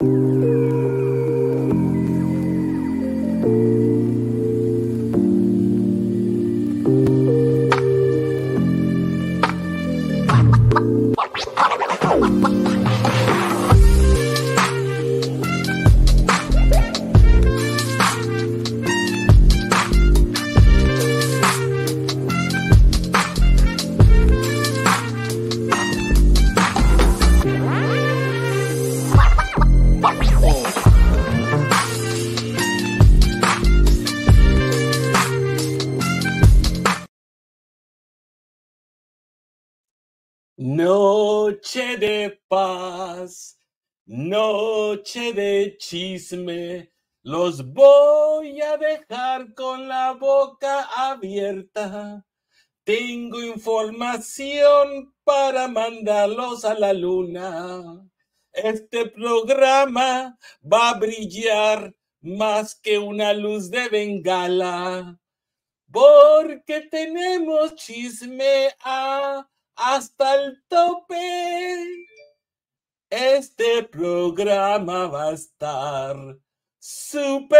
you Noche de chisme, los voy a dejar con la boca abierta. Tengo información para mandarlos a la luna. Este programa va a brillar más que una luz de bengala. Porque tenemos chisme hasta el tope. Este programa va a estar súper.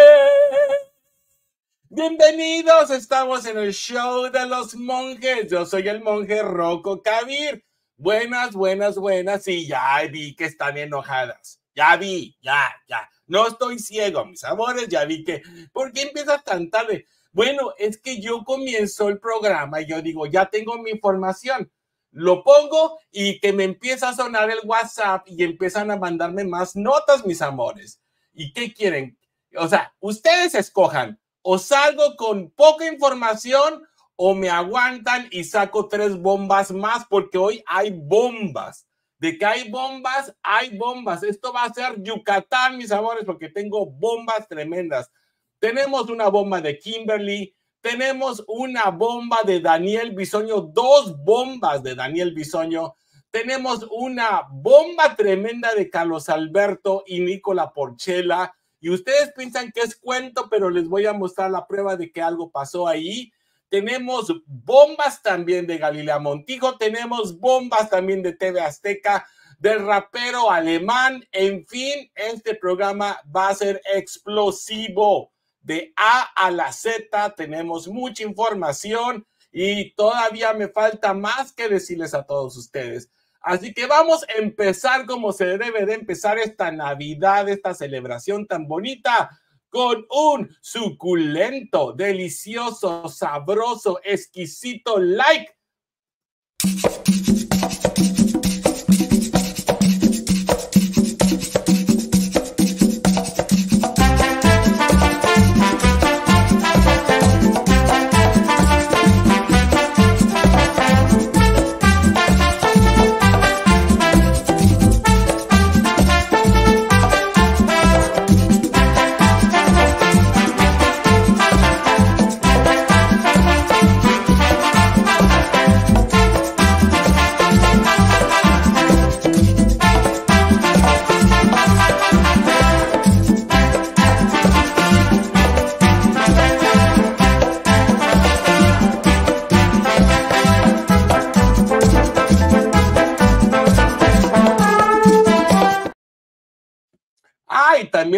Bienvenidos, estamos en el show de los monjes. Yo soy el monje Rocco Kabir. Buenas, buenas, buenas. Y ya vi que están enojadas. Ya vi, ya, ya. No estoy ciego, mis amores. Ya vi que. ¿Por qué tan tarde? Bueno, es que yo comienzo el programa y yo digo, ya tengo mi información lo pongo y que me empieza a sonar el WhatsApp y empiezan a mandarme más notas, mis amores. ¿Y qué quieren? O sea, ustedes escojan, o salgo con poca información o me aguantan y saco tres bombas más porque hoy hay bombas. De que hay bombas, hay bombas. Esto va a ser Yucatán, mis amores, porque tengo bombas tremendas. Tenemos una bomba de Kimberly, tenemos una bomba de Daniel Bisoño, dos bombas de Daniel Bisoño. Tenemos una bomba tremenda de Carlos Alberto y Nicola Porchela. Y ustedes piensan que es cuento, pero les voy a mostrar la prueba de que algo pasó ahí. Tenemos bombas también de Galilea Montijo, tenemos bombas también de TV Azteca, del rapero alemán. En fin, este programa va a ser explosivo de A a la Z, tenemos mucha información y todavía me falta más que decirles a todos ustedes. Así que vamos a empezar como se debe de empezar esta Navidad, esta celebración tan bonita, con un suculento, delicioso, sabroso, exquisito like.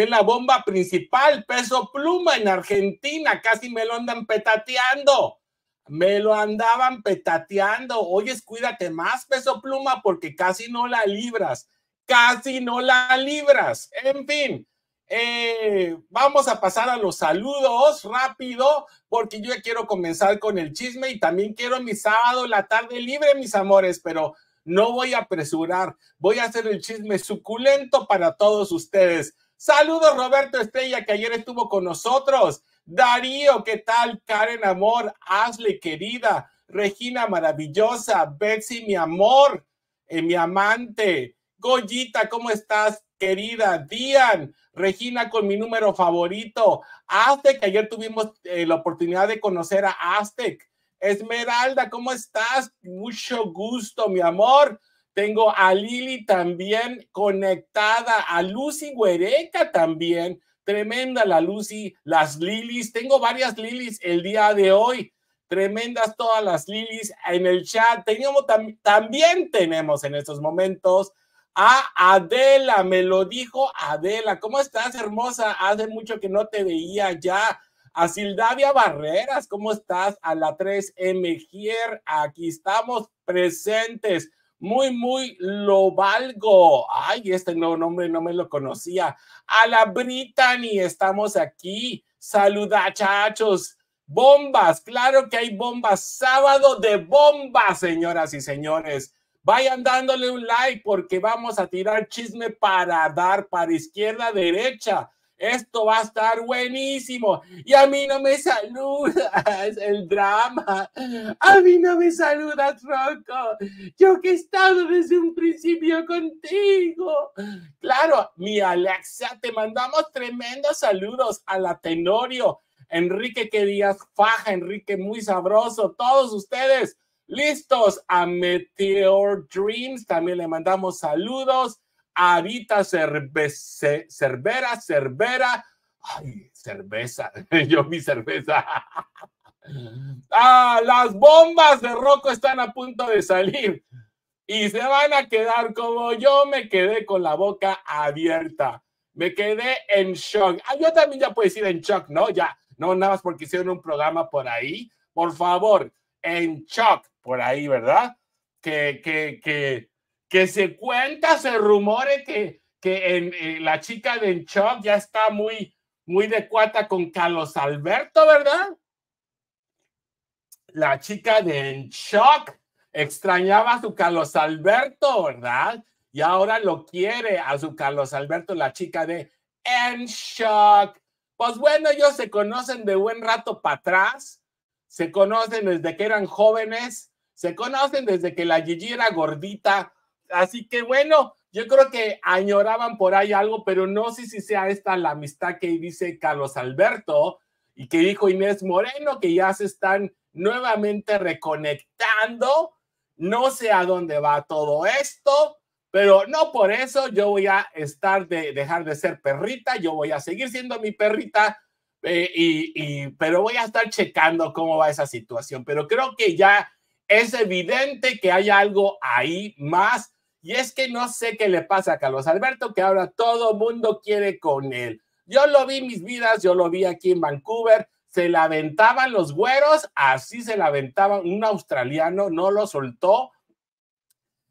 la bomba principal, peso pluma en Argentina, casi me lo andan petateando. Me lo andaban petateando. Oyes, cuídate más, peso pluma, porque casi no la libras. Casi no la libras. En fin, eh, vamos a pasar a los saludos rápido, porque yo ya quiero comenzar con el chisme y también quiero mi sábado, la tarde libre, mis amores, pero no voy a apresurar. Voy a hacer el chisme suculento para todos ustedes. Saludos Roberto Estrella, que ayer estuvo con nosotros. Darío, ¿qué tal? Karen Amor, hazle, querida, Regina maravillosa, Betsy mi amor, eh, mi amante, Goyita, ¿cómo estás querida? Dian, Regina con mi número favorito, Aztec, ayer tuvimos eh, la oportunidad de conocer a Aztec. Esmeralda, ¿cómo estás? Mucho gusto, mi amor. Tengo a Lili también conectada, a Lucy Huereca también. Tremenda la Lucy, las Lilis. Tengo varias Lilis el día de hoy. Tremendas todas las Lilis en el chat. también tenemos en estos momentos a Adela. Me lo dijo Adela. ¿Cómo estás, hermosa? Hace mucho que no te veía ya. A Sildavia Barreras, ¿cómo estás? A la 3M Gier, aquí estamos presentes muy, muy lo valgo. Ay, este nuevo nombre no me lo conocía. A la Brittany, estamos aquí. Saluda, chachos. Bombas, claro que hay bombas. Sábado de bombas, señoras y señores. Vayan dándole un like porque vamos a tirar chisme para dar para izquierda, derecha. Esto va a estar buenísimo. Y a mí no me saludas, el drama. A mí no me saludas, Rocco. Yo que he estado desde un principio contigo. Claro, mi Alexa te mandamos tremendos saludos a la Tenorio. Enrique, qué días faja, Enrique, muy sabroso. Todos ustedes listos a Meteor Dreams. También le mandamos saludos. Habita cerveza Cervera, Cervera. Ay, cerveza. Yo mi cerveza. Ah, las bombas de Rocco están a punto de salir y se van a quedar como yo me quedé con la boca abierta. Me quedé en shock. Ah, yo también ya puedo decir en shock, ¿no? Ya, no, nada más porque hicieron un programa por ahí. Por favor, en shock, por ahí, ¿verdad? Que, que, que, que se cuenta, se rumore que, que eh, la chica de Enchop ya está muy, muy de cuata con Carlos Alberto, ¿verdad? La chica de Enchoc extrañaba a su Carlos Alberto, ¿verdad? Y ahora lo quiere a su Carlos Alberto, la chica de shock. Pues bueno, ellos se conocen de buen rato para atrás, se conocen desde que eran jóvenes, se conocen desde que la Gigi era gordita, Así que bueno, yo creo que añoraban por ahí algo, pero no sé si sea esta la amistad que dice Carlos Alberto y que dijo Inés Moreno, que ya se están nuevamente reconectando. No sé a dónde va todo esto, pero no por eso yo voy a estar de dejar de ser perrita, yo voy a seguir siendo mi perrita, eh, y, y, pero voy a estar checando cómo va esa situación. Pero creo que ya es evidente que hay algo ahí más y es que no sé qué le pasa a Carlos Alberto, que ahora todo mundo quiere con él. Yo lo vi mis vidas, yo lo vi aquí en Vancouver, se la aventaban los güeros, así se la aventaban. Un australiano no lo soltó.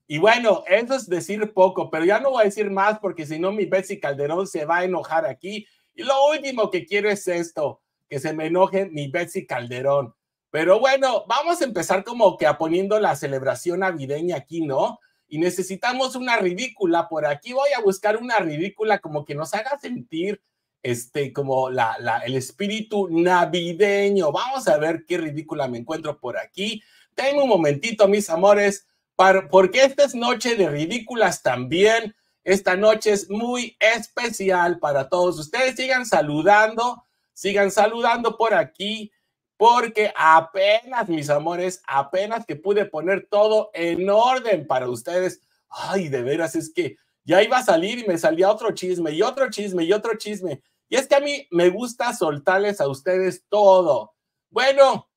Y bueno, eso es decir poco, pero ya no voy a decir más porque si no mi Betsy Calderón se va a enojar aquí. Y lo último que quiero es esto, que se me enoje mi Betsy Calderón. Pero bueno, vamos a empezar como que a poniendo la celebración navideña aquí, ¿no? y necesitamos una ridícula por aquí. Voy a buscar una ridícula como que nos haga sentir este como la, el espíritu navideño. Vamos a ver qué ridícula me encuentro por aquí. Tengo un momentito, mis amores, porque esta es noche de ridículas también. Esta noche es muy especial para todos ustedes. Sigan saludando, sigan saludando por aquí porque apenas, mis amores, apenas que pude poner todo en orden para ustedes. Ay, de veras, es que ya iba a salir y me salía otro chisme y otro chisme y otro chisme. Y es que a mí me gusta soltarles a ustedes todo. Bueno,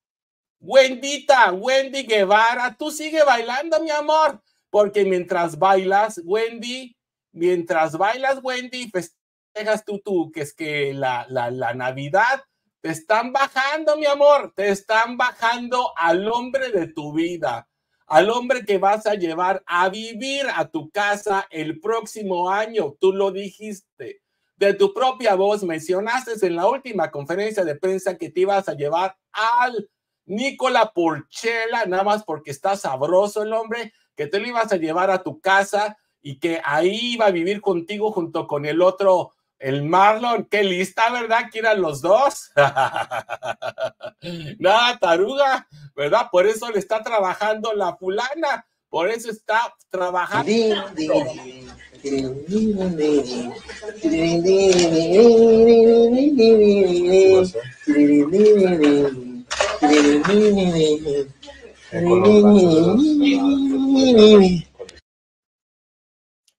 Wendita, Wendy Guevara, tú sigue bailando, mi amor, porque mientras bailas, Wendy, mientras bailas, Wendy, festejas tú, tú, que es que la, la, la Navidad, te están bajando, mi amor, te están bajando al hombre de tu vida, al hombre que vas a llevar a vivir a tu casa el próximo año. Tú lo dijiste. De tu propia voz mencionaste en la última conferencia de prensa que te ibas a llevar al Nicola Porchela, nada más porque está sabroso el hombre, que te lo ibas a llevar a tu casa y que ahí iba a vivir contigo junto con el otro el Marlon, qué lista, ¿verdad? Que eran los dos. Nada, taruga, ¿verdad? Por eso le está trabajando la fulana. Por eso está trabajando.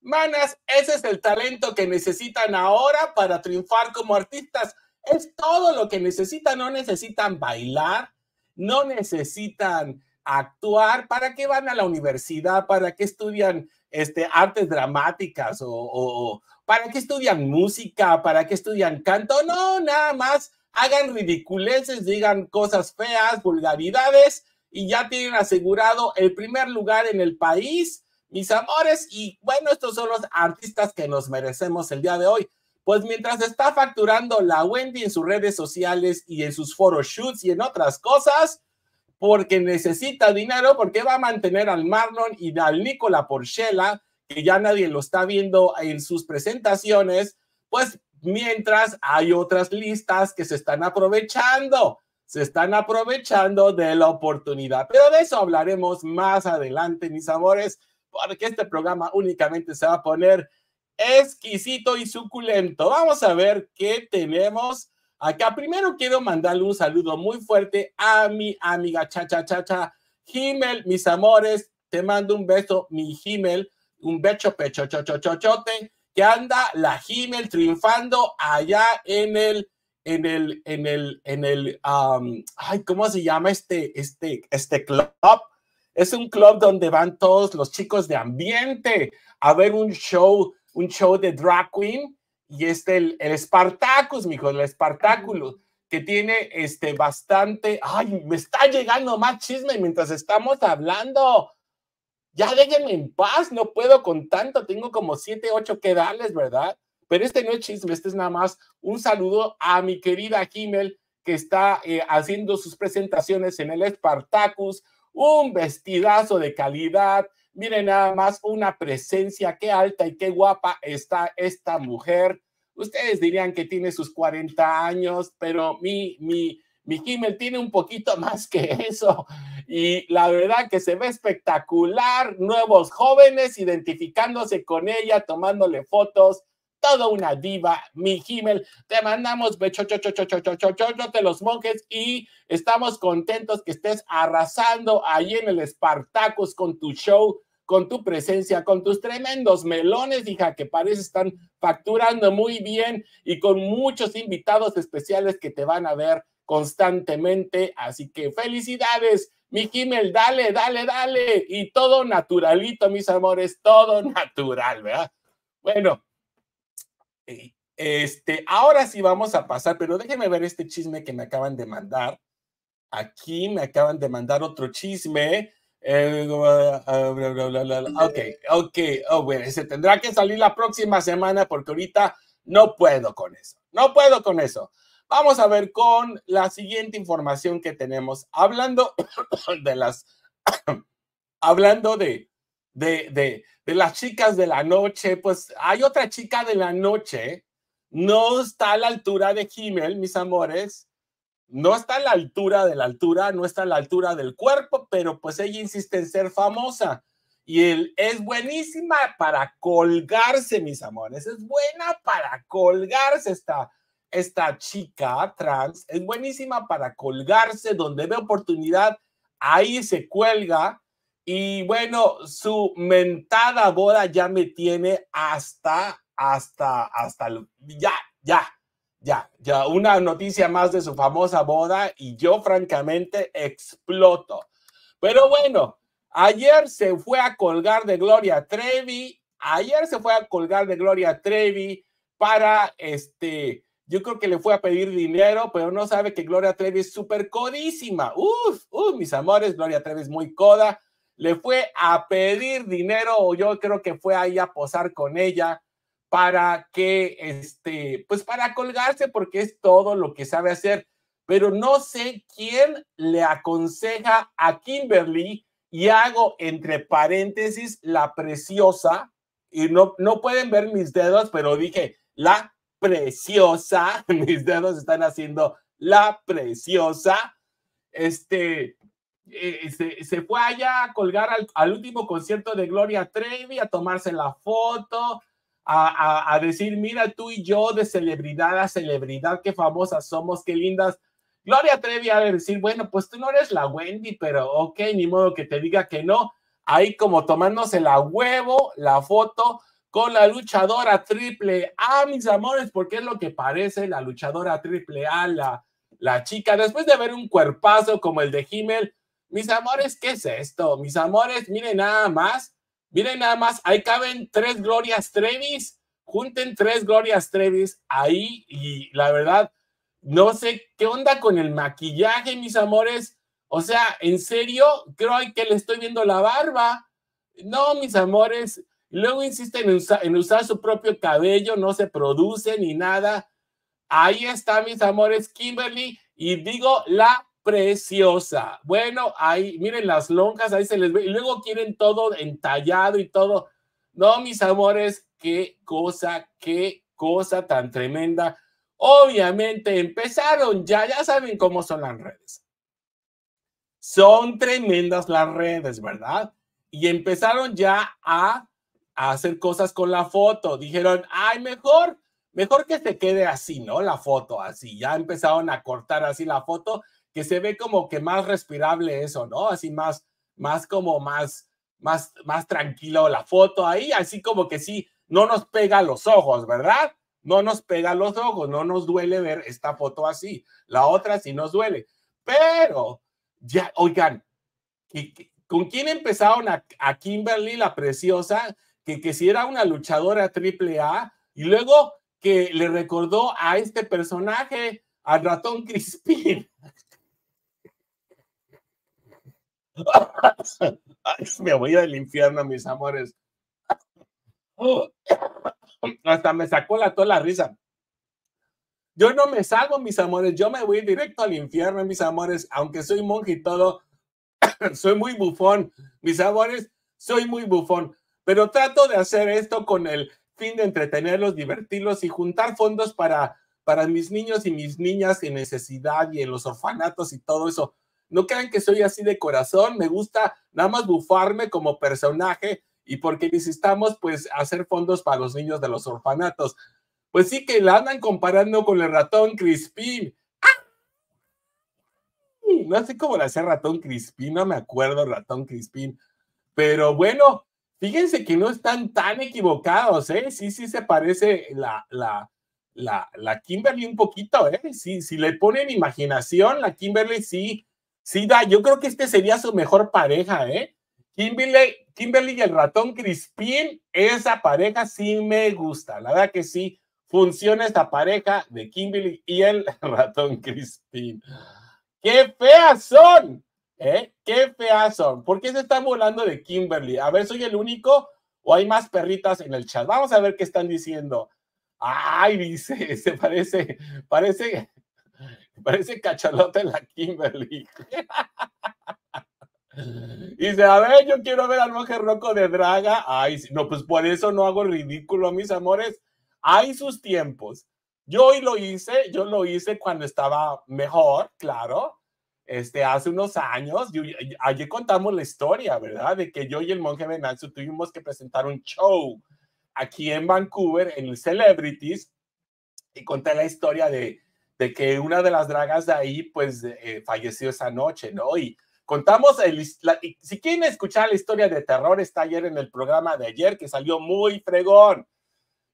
Manas, ese es el talento que necesitan ahora para triunfar como artistas. Es todo lo que necesitan. No necesitan bailar, no necesitan actuar. ¿Para qué van a la universidad? ¿Para qué estudian este, artes dramáticas? ¿O, para qué estudian música? ¿Para qué estudian canto? No, nada más hagan ridiculeces, digan cosas feas, vulgaridades y ya tienen asegurado el primer lugar en el país mis amores. Y bueno, estos son los artistas que nos merecemos el día de hoy. Pues mientras está facturando la Wendy en sus redes sociales y en sus photoshoots y en otras cosas, porque necesita dinero, porque va a mantener al Marlon y al Nicola Porchela, que ya nadie lo está viendo en sus presentaciones, pues mientras hay otras listas que se están aprovechando, se están aprovechando de la oportunidad. Pero de eso hablaremos más adelante, mis amores porque este programa únicamente se va a poner exquisito y suculento. Vamos a ver qué tenemos acá. Primero quiero mandarle un saludo muy fuerte a mi amiga Chacha Chacha Gimel, mis amores. Te mando un beso, mi Gimel, un becho pecho chote, que anda la Gimel triunfando allá en el en el en el en el ay, ¿cómo se llama este este este club? Es un club donde van todos los chicos de ambiente a ver un show, un show de drag queen y este el, el Spartacus, mijo, el Spartacus, que tiene este bastante, ay, me está llegando más chisme mientras estamos hablando. Ya déjenme en paz, no puedo con tanto, tengo como siete, ocho que darles, ¿verdad? Pero este no es chisme, este es nada más un saludo a mi querida Himmel, que está eh, haciendo sus presentaciones en el Spartacus, un vestidazo de calidad. Miren nada más una presencia, qué alta y qué guapa está esta mujer. Ustedes dirían que tiene sus 40 años, pero mi, mi, mi Kimmel tiene un poquito más que eso. Y la verdad que se ve espectacular. Nuevos jóvenes identificándose con ella, tomándole fotos toda una diva, mi Himmel. Te mandamos no te los monjes y estamos contentos que estés arrasando ahí en el Espartacus con tu show con tu presencia, con tus tremendos melones, hija, que parece están facturando muy bien y con muchos invitados especiales que te van a ver constantemente. Así que felicidades, mi dale, dale, dale. Y todo naturalito, mis amores, todo natural, ¿verdad? Bueno, este, ahora sí vamos a pasar, pero déjenme ver este chisme que me acaban de mandar. Aquí me acaban de mandar otro chisme. Eh, ok, ok, oh, se tendrá que salir la próxima semana porque ahorita no puedo con eso, no puedo con eso. Vamos a ver con la siguiente información que tenemos, hablando de las, hablando de de, las chicas de la noche, pues hay otra chica de la noche, no está a la altura de Himmel, mis amores, no está a la altura de la altura, no está a la altura del cuerpo, pero pues ella insiste en ser famosa. Y él es buenísima para colgarse, mis amores. Es buena para colgarse esta, esta chica trans. Es buenísima para colgarse. Donde ve oportunidad, ahí se cuelga. Y bueno, su mentada boda ya me tiene hasta, hasta, hasta, ya, ya, ya, ya, una noticia más de su famosa boda y yo francamente exploto. Pero bueno, ayer se fue a colgar de Gloria Trevi, ayer se fue a colgar de Gloria Trevi para este, yo creo que le fue a pedir dinero, pero no sabe que Gloria Trevi es súper codísima. Uf, uf, mis amores, Gloria Trevi es muy coda le fue a pedir dinero o yo creo que fue ahí a posar con ella para que, este, pues para colgarse porque es todo lo que sabe hacer. Pero no sé quién le aconseja a Kimberly y hago entre paréntesis la preciosa y no, no pueden ver mis dedos, pero dije la preciosa, mis dedos están haciendo la preciosa, este, eh, se, fue allá a colgar al, último concierto de Gloria Trevi, a tomarse la foto, a, decir, mira tú y yo de celebridad a celebridad, qué famosas somos, qué lindas. Gloria Trevi a decir, bueno, pues tú no eres la Wendy, pero ok, ni modo que te diga que no. Ahí como tomándose la huevo, la foto con la luchadora triple A, mis amores, porque es lo que parece la luchadora triple A, la, la chica. Después de ver un cuerpazo como el de Himmel, mis amores, ¿qué es esto? Mis amores, miren nada más. Miren nada más, ahí caben tres Glorias Trevis. Junten tres Glorias Trevis ahí y la verdad, no sé qué onda con el maquillaje, mis amores. O sea, en serio, creo que le estoy viendo la barba. No, mis amores. Luego insisten en, en usar su propio cabello, no se produce ni nada. Ahí está, mis amores, Kimberly. Y digo la preciosa. Bueno, ahí, miren las lonjas, ahí se les ve. Y luego quieren todo entallado y todo. No, mis amores, qué cosa, qué cosa tan tremenda. Obviamente empezaron ya, ya saben cómo son las redes. Son tremendas las redes, ¿verdad? Y empezaron ya a, a hacer cosas con la foto. Dijeron, ay, mejor, mejor que se quede así, ¿no? La foto así. Ya empezaron a cortar así la foto que se ve como que más respirable eso, ¿no? Así más, más como más, más, más tranquilo la foto ahí, así como que sí, no nos pega los ojos, ¿verdad? No nos pega los ojos, no nos duele ver esta foto así. La otra sí nos duele. Pero, ya, oigan, ¿con quién empezaron a, Kimberly la Preciosa? Que, que si era una luchadora triple A y luego que le recordó a este personaje, al ratón Crispin me voy al infierno, mis amores. Hasta me sacó la toda la risa. Yo no me salgo, mis amores. Yo me voy directo al infierno, mis amores. Aunque soy monje y todo, soy muy bufón, mis amores. Soy muy bufón. Pero trato de hacer esto con el fin de entretenerlos, divertirlos y juntar fondos para, para mis niños y mis niñas en necesidad y en los orfanatos y todo eso. No crean que soy así de corazón, me gusta nada más bufarme como personaje y porque necesitamos pues hacer fondos para los niños de los orfanatos. Pues sí que la andan comparando con el ratón Crispín. No sé cómo la hacía ratón Crispín, no me acuerdo ratón Crispín. Pero bueno, fíjense que no están tan equivocados, ¿eh? Sí, sí se parece la, la, la, la Kimberly un poquito, ¿eh? Sí, si le ponen imaginación, la Kimberly sí Sí, da, yo creo que este sería su mejor pareja, ¿eh? Kimberly, Kimberly y el ratón Crispin, esa pareja sí me gusta, la verdad que sí, funciona esta pareja de Kimberly y el ratón Crispin. ¡Qué feas son! ¿Eh? ¡Qué feas son! ¿Por qué se están volando de Kimberly? A ver, ¿soy el único o hay más perritas en el chat? Vamos a ver qué están diciendo. Ay, dice, se parece, parece, Parece cachalote en la Kimberly. Y dice, a ver, yo quiero ver al monje roco de Draga. Ay, no, pues por eso no hago ridículo, mis amores. Hay sus tiempos. Yo hoy lo hice, yo lo hice cuando estaba mejor, claro. Este, hace unos años, ayer contamos la historia, ¿verdad? De que yo y el monje Venanzo tuvimos que presentar un show aquí en Vancouver, en el Celebrities, y conté la historia de de que una de las dragas de ahí, pues, eh, falleció esa noche, ¿no? Y contamos, el, si quieren escuchar la historia de terror, está ayer en el programa de ayer, que salió muy fregón.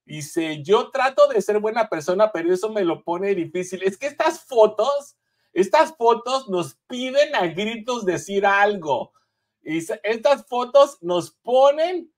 Dice, yo trato de ser buena persona, pero eso me lo pone difícil. Es que estas fotos, estas fotos nos piden a gritos decir algo. Y estas fotos nos ponen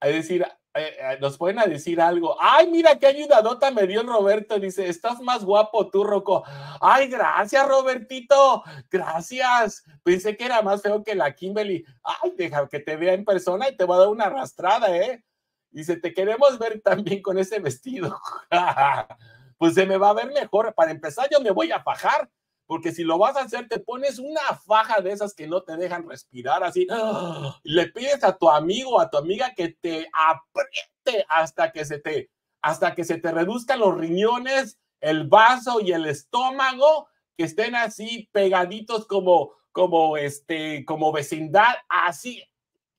a decir, eh, eh, nos pueden decir algo. Ay, mira qué ayudadota me dio el Roberto. Dice, estás más guapo tú, Roco. Ay, gracias, Robertito. Gracias. Pensé que era más feo que la Kimberly. Ay, deja que te vea en persona y te va a dar una arrastrada, ¿eh? Dice, te queremos ver también con ese vestido. pues se me va a ver mejor. Para empezar, yo me voy a fajar porque si lo vas a hacer, te pones una faja de esas que no te dejan respirar así. Le pides a tu amigo o a tu amiga que te apriete hasta que se te, hasta que se te reduzcan los riñones, el vaso y el estómago, que estén así pegaditos como, como este, como vecindad, así.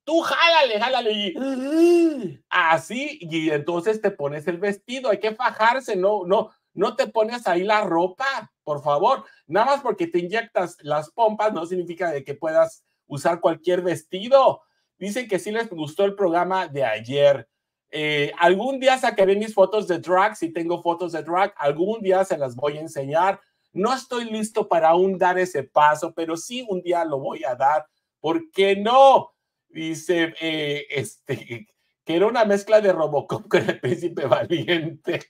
Tú jálale, jálale y así, y entonces te pones el vestido, hay que fajarse, no, no, no te pones ahí la ropa, por favor. Nada más porque te inyectas las pompas no significa de que puedas usar cualquier vestido. Dicen que sí les gustó el programa de ayer. Eh, algún día sacaré mis fotos de drag, si tengo fotos de drag, algún día se las voy a enseñar. No estoy listo para aún dar ese paso, pero sí un día lo voy a dar. ¿Por qué no? Dice, eh, este, que era una mezcla de Robocop con el príncipe valiente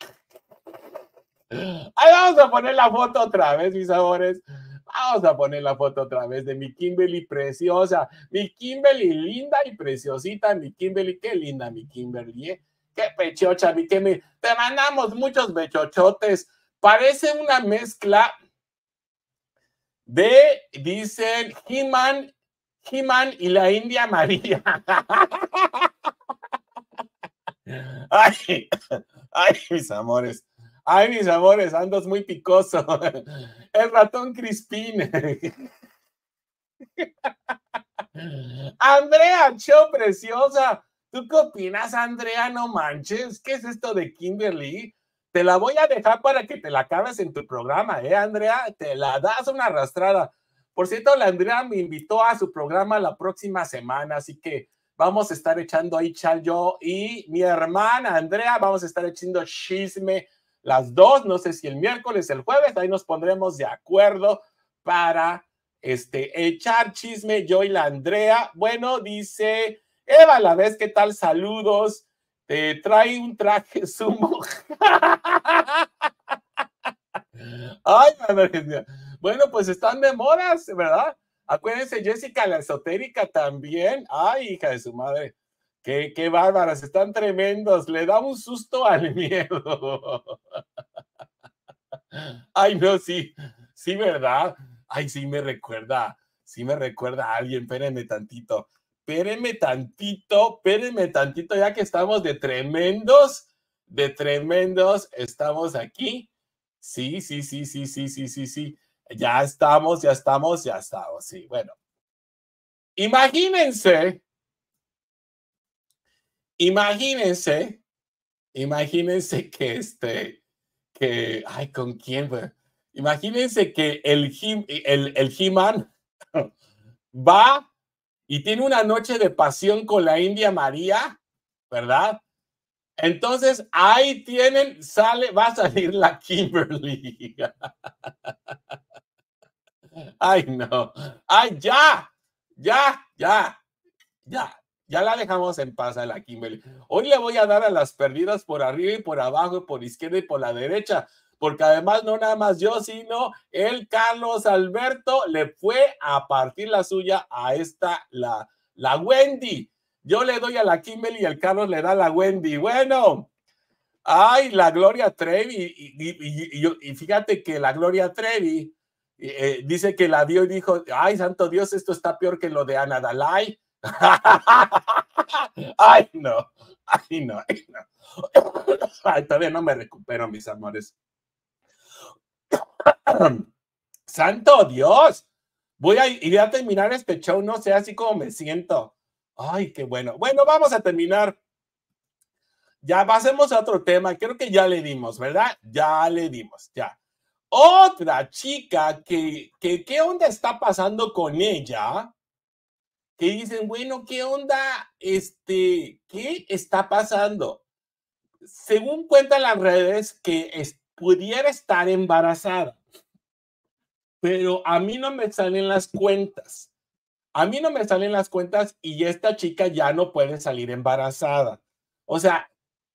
vamos a poner la foto otra vez, mis amores. Vamos a poner la foto otra vez de mi Kimberly preciosa, mi Kimberly linda y preciosita, mi Kimberly, qué linda mi Kimberly, ¿eh? qué pechocha, mi Kimberly. Te mandamos muchos pechochotes. Parece una mezcla de, dicen, He-Man, y la India María. Ay, ay, mis amores. Ay, mis amores, andas muy picoso. El ratón Crispín. Andrea, show preciosa. ¿Tú qué opinas, Andrea? No manches. ¿Qué es esto de Kimberly? Te la voy a dejar para que te la acabes en tu programa, ¿eh, Andrea? Te la das una arrastrada. Por cierto, la Andrea me invitó a su programa la próxima semana, así que vamos a estar echando ahí chal yo y mi hermana Andrea, vamos a estar echando chisme las dos, no sé si el miércoles, el jueves, ahí nos pondremos de acuerdo para este, echar chisme, yo y la Andrea. Bueno, dice Eva, la vez, ¿qué tal? Saludos. Te trae un traje sumo. Ay, bueno, pues están de modas, ¿verdad? Acuérdense, Jessica, la esotérica también. Ay, hija de su madre. Qué, bárbaras, están tremendos. Le da un susto al miedo. Ay, no, sí, sí, ¿verdad? Ay, sí me recuerda, sí me recuerda a alguien. Espérenme tantito, espérenme tantito, espérenme tantito, ya que estamos de tremendos, de tremendos, estamos aquí. Sí, sí, sí, sí, sí, sí, sí, sí. Ya estamos, ya estamos, ya estamos, sí, bueno. Imagínense Imagínense, imagínense que este, que, ay, ¿con quién? Imagínense que el, el, el He man va y tiene una noche de pasión con la India María, ¿verdad? Entonces ahí tienen, sale, va a salir la Kimberly. Ay, no. Ay, ya, ya, ya, ya. Ya la dejamos en paz a la Kimberly. Hoy le voy a dar a las perdidas por arriba y por abajo, por izquierda y por la derecha, porque además no nada más yo, sino el Carlos Alberto le fue a partir la suya a esta, la, la Wendy. Yo le doy a la Kimberly y el Carlos le da a la Wendy. Bueno, ay, la Gloria Trevi. Y, fíjate que la Gloria Trevi eh, eh, dice que la vio y dijo, ay, santo Dios, esto está peor que lo de Ana Dalai ay, no, ay, no, ay, todavía no me recupero, mis amores. Santo Dios, voy a ir a terminar este show, no sé, así como me siento. Ay, qué bueno. Bueno, vamos a terminar. Ya pasemos a otro tema. Creo que ya le dimos, ¿verdad? Ya le dimos, ya. Otra chica que, que ¿qué onda está pasando con ella? que dicen, bueno, ¿qué onda? Este, ¿qué está pasando? Según cuentan las redes, que pudiera estar embarazada, pero a mí no me salen las cuentas. A mí no me salen las cuentas y esta chica ya no puede salir embarazada. O sea,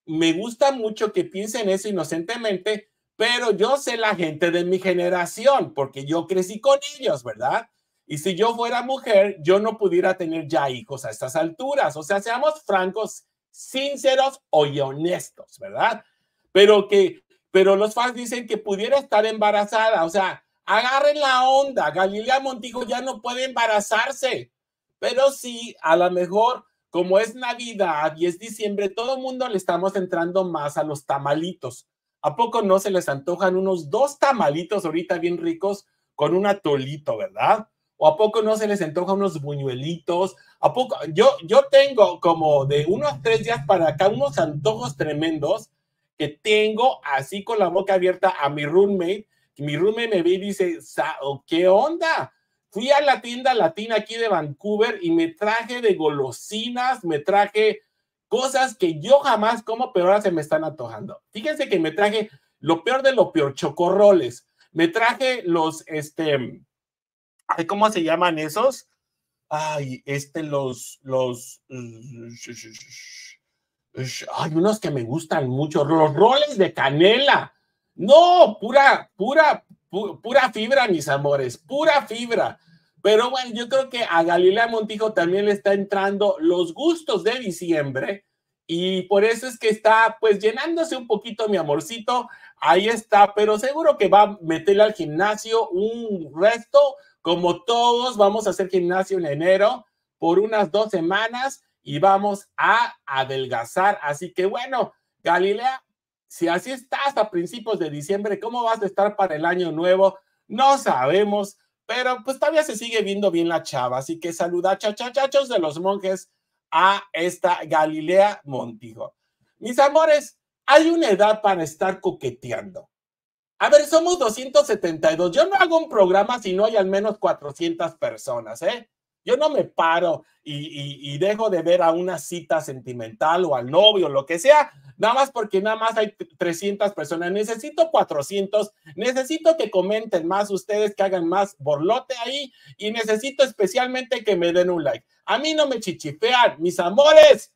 me gusta mucho que piensen eso inocentemente, pero yo sé la gente de mi generación, porque yo crecí con ellos, ¿verdad? Y si yo fuera mujer, yo no pudiera tener ya hijos a estas alturas. O sea, seamos francos, sinceros y honestos, ¿verdad? Pero que, pero los fans dicen que pudiera estar embarazada. O sea, agarren la onda. Galilea Montijo ya no puede embarazarse. Pero sí, a lo mejor, como es Navidad y es diciembre, todo el mundo le estamos entrando más a los tamalitos. ¿A poco no se les antojan unos dos tamalitos ahorita bien ricos con un atolito, verdad? a poco no se les antoja unos buñuelitos? ¿A poco? Yo, yo tengo como de unos tres días para acá unos antojos tremendos que tengo así con la boca abierta a mi roommate. Mi roommate me ve y dice, ¿qué onda? Fui a la tienda latina aquí de Vancouver y me traje de golosinas, me traje cosas que yo jamás como, pero ahora se me están antojando. Fíjense que me traje lo peor de lo peor, chocorroles. Me traje los, este, ¿Cómo se llaman esos? Ay, este, los, los, hay eh, unos que me gustan mucho, los roles de canela. No, pura, pura, pura fibra, mis amores, pura fibra. Pero bueno, yo creo que a Galilea Montijo también le está entrando los gustos de diciembre y por eso es que está pues llenándose un poquito mi amorcito. Ahí está, pero seguro que va a meterle al gimnasio un resto como todos, vamos a hacer gimnasio en enero por unas dos semanas y vamos a adelgazar. Así que bueno, Galilea, si así está hasta principios de diciembre, ¿cómo vas a estar para el año nuevo? No sabemos, pero pues todavía se sigue viendo bien la chava. Así que saluda, chachachachos de los monjes, a esta Galilea Montijo. Mis amores, hay una edad para estar coqueteando. A ver, somos 272. Yo no hago un programa si no hay al menos 400 personas, ¿eh? Yo no me paro y, dejo de ver a una cita sentimental o al novio, lo que sea, nada más porque nada más hay 300 personas. Necesito 400, necesito que comenten más ustedes, que hagan más borlote ahí y necesito especialmente que me den un like. A mí no me chichifean, mis amores.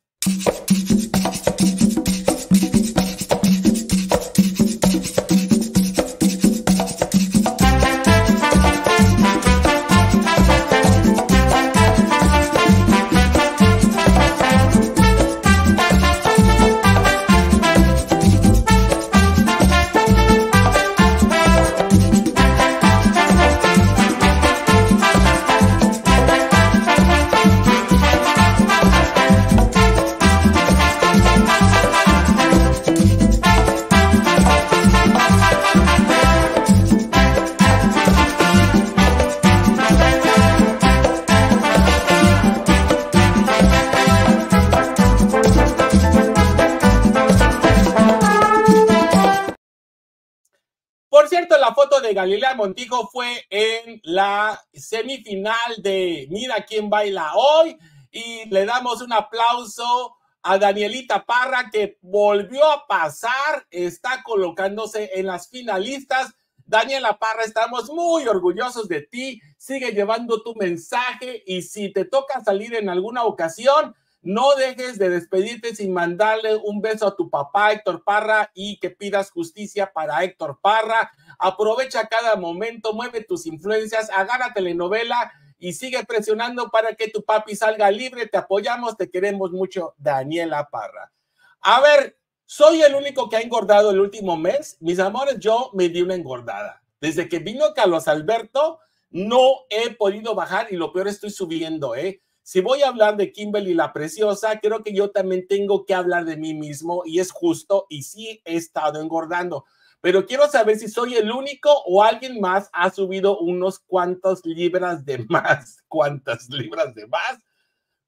Galilea Montijo fue en la semifinal de Mira quién baila hoy y le damos un aplauso a Danielita Parra que volvió a pasar, está colocándose en las finalistas. Daniela Parra, estamos muy orgullosos de ti, sigue llevando tu mensaje y si te toca salir en alguna ocasión, no dejes de despedirte sin mandarle un beso a tu papá Héctor Parra y que pidas justicia para Héctor Parra. Aprovecha cada momento, mueve tus influencias, agarra telenovela y sigue presionando para que tu papi salga libre. Te apoyamos, te queremos mucho, Daniela Parra. A ver, soy el único que ha engordado el último mes. Mis amores, yo me di una engordada. Desde que vino Carlos Alberto, no he podido bajar y lo peor estoy subiendo, ¿eh? Si voy a hablar de Kimberly la Preciosa, creo que yo también tengo que hablar de mí mismo y es justo y sí he estado engordando pero quiero saber si soy el único o alguien más ha subido unos cuantos libras de más, cuántas libras de más,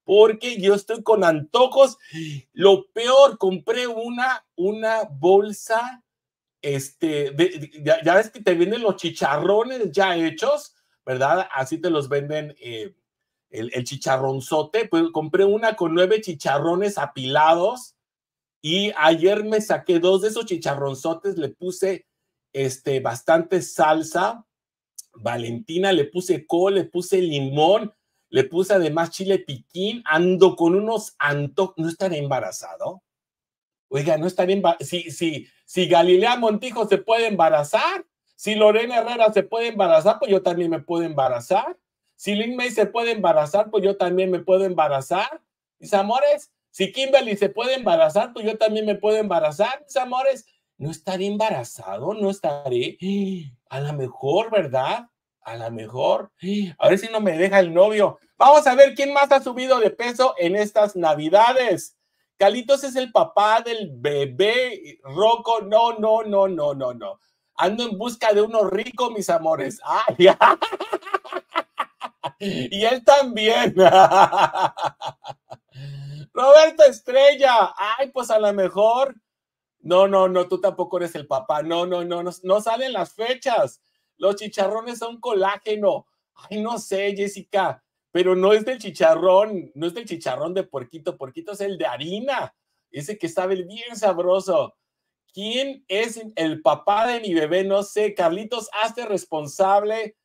porque yo estoy con antojos. Lo peor, compré una, una bolsa, este, de, ya, ves que te venden los chicharrones ya hechos, ¿verdad? Así te los venden. Eh, el, el chicharronzote, pues compré una con nueve chicharrones apilados, y ayer me saqué dos de esos chicharronzotes, le puse este, bastante salsa, Valentina, le puse col, le puse limón, le puse además chile piquín, ando con unos anto no estaré embarazado. Oiga, no estaré embarazado. Si, si, si Galilea Montijo se puede embarazar, si Lorena Herrera se puede embarazar, pues yo también me puedo embarazar. Si Lin May se puede embarazar, pues yo también me puedo embarazar. Mis amores, si Kimberly se puede embarazar, pues yo también me puedo embarazar, mis amores. No estaré embarazado, no estaré. A lo mejor, ¿verdad? A lo mejor. A ver si no me deja el novio. Vamos a ver quién más ha subido de peso en estas navidades. Calitos es el papá del bebé Roco, No, no, no, no, no, no. Ando en busca de uno rico, mis amores. Ay, y él también. Roberto Estrella, ay, pues a lo mejor. No, no, no, tú tampoco eres el papá. No, no, no, no, salen las fechas. Los chicharrones son colágeno. Ay, no sé, Jessica, pero no es del chicharrón, no es del chicharrón de Puerquito. puerquito es el de harina, ese que sabe bien sabroso. ¿Quién es el papá de mi bebé? No sé. Carlitos, hazte responsable.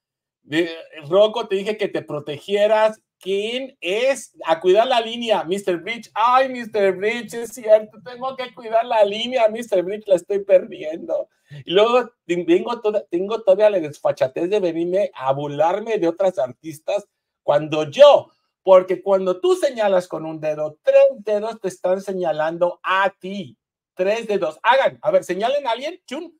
De, Rocco, te dije que te protegieras quién es a cuidar la línea, Mr. Bridge. Ay, Mr. Bridge, es cierto, tengo que cuidar la línea, Mr. Bridge, la estoy perdiendo. Y luego tengo, tengo todavía la desfachatez de venirme a burlarme de otras artistas cuando yo, porque cuando tú señalas con un dedo, tres dedos te están señalando a ti. Tres dedos. Hagan, a ver, señalen a alguien, chun,